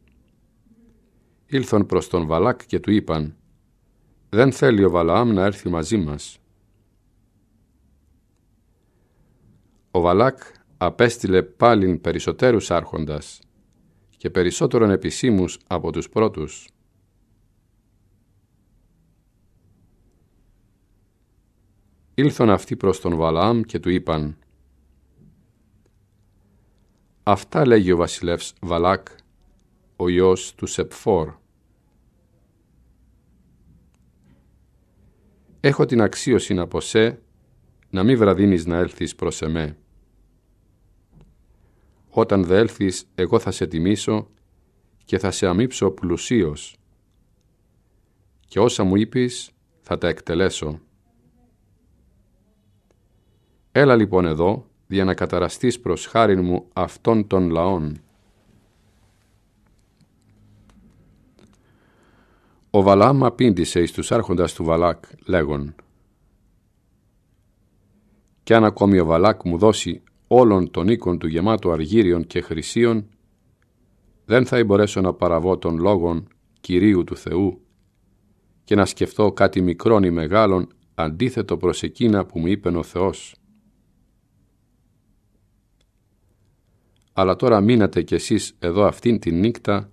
Ήλθαν προς τον Βαλάκ και του είπαν «Δεν θέλει ο βαλάμ να έρθει μαζί μας». Ο Βαλάκ απέστειλε πάλιν περισσότερους άρχοντας και περισσότερον επισήμους από τους πρώτους. Ήλθαν αυτοί προς τον Βαλαάμ και του είπαν «Αυτά λέγει ο βασιλεύς Βαλάκ, ο γιος του Σεπφόρ. Έχω την αξίωση πω σε να μην βραδίνεις να έλθεις προς εμέ. Όταν δε έλθεις, εγώ θα σε τιμήσω και θα σε αμύψω πλουσίως. Και όσα μου είπεις, θα τα εκτελέσω. Έλα λοιπόν εδώ, για να καταραστείς προς χάριν μου αυτών των λαών. Ο Βαλάμ απήντησε εις τους άρχοντας του Βαλάκ, λέγον «Κι αν ακόμη ο Βαλάκ μου δώσει όλων των οίκων του γεμάτου αργύριων και χρυσίων, δεν θα μπορέσω να παραβώ των λόγων Κυρίου του Θεού και να σκεφτώ κάτι μικρόν ή μεγάλον αντίθετο προς εκείνα που μου είπε ο Θεός. Αλλά τώρα μείνατε κι εσείς εδώ αυτήν την νύχτα,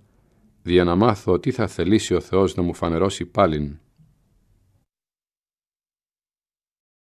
δια να μάθω τι θα θελήσει ο Θεός να μου φανερώσει πάλιν.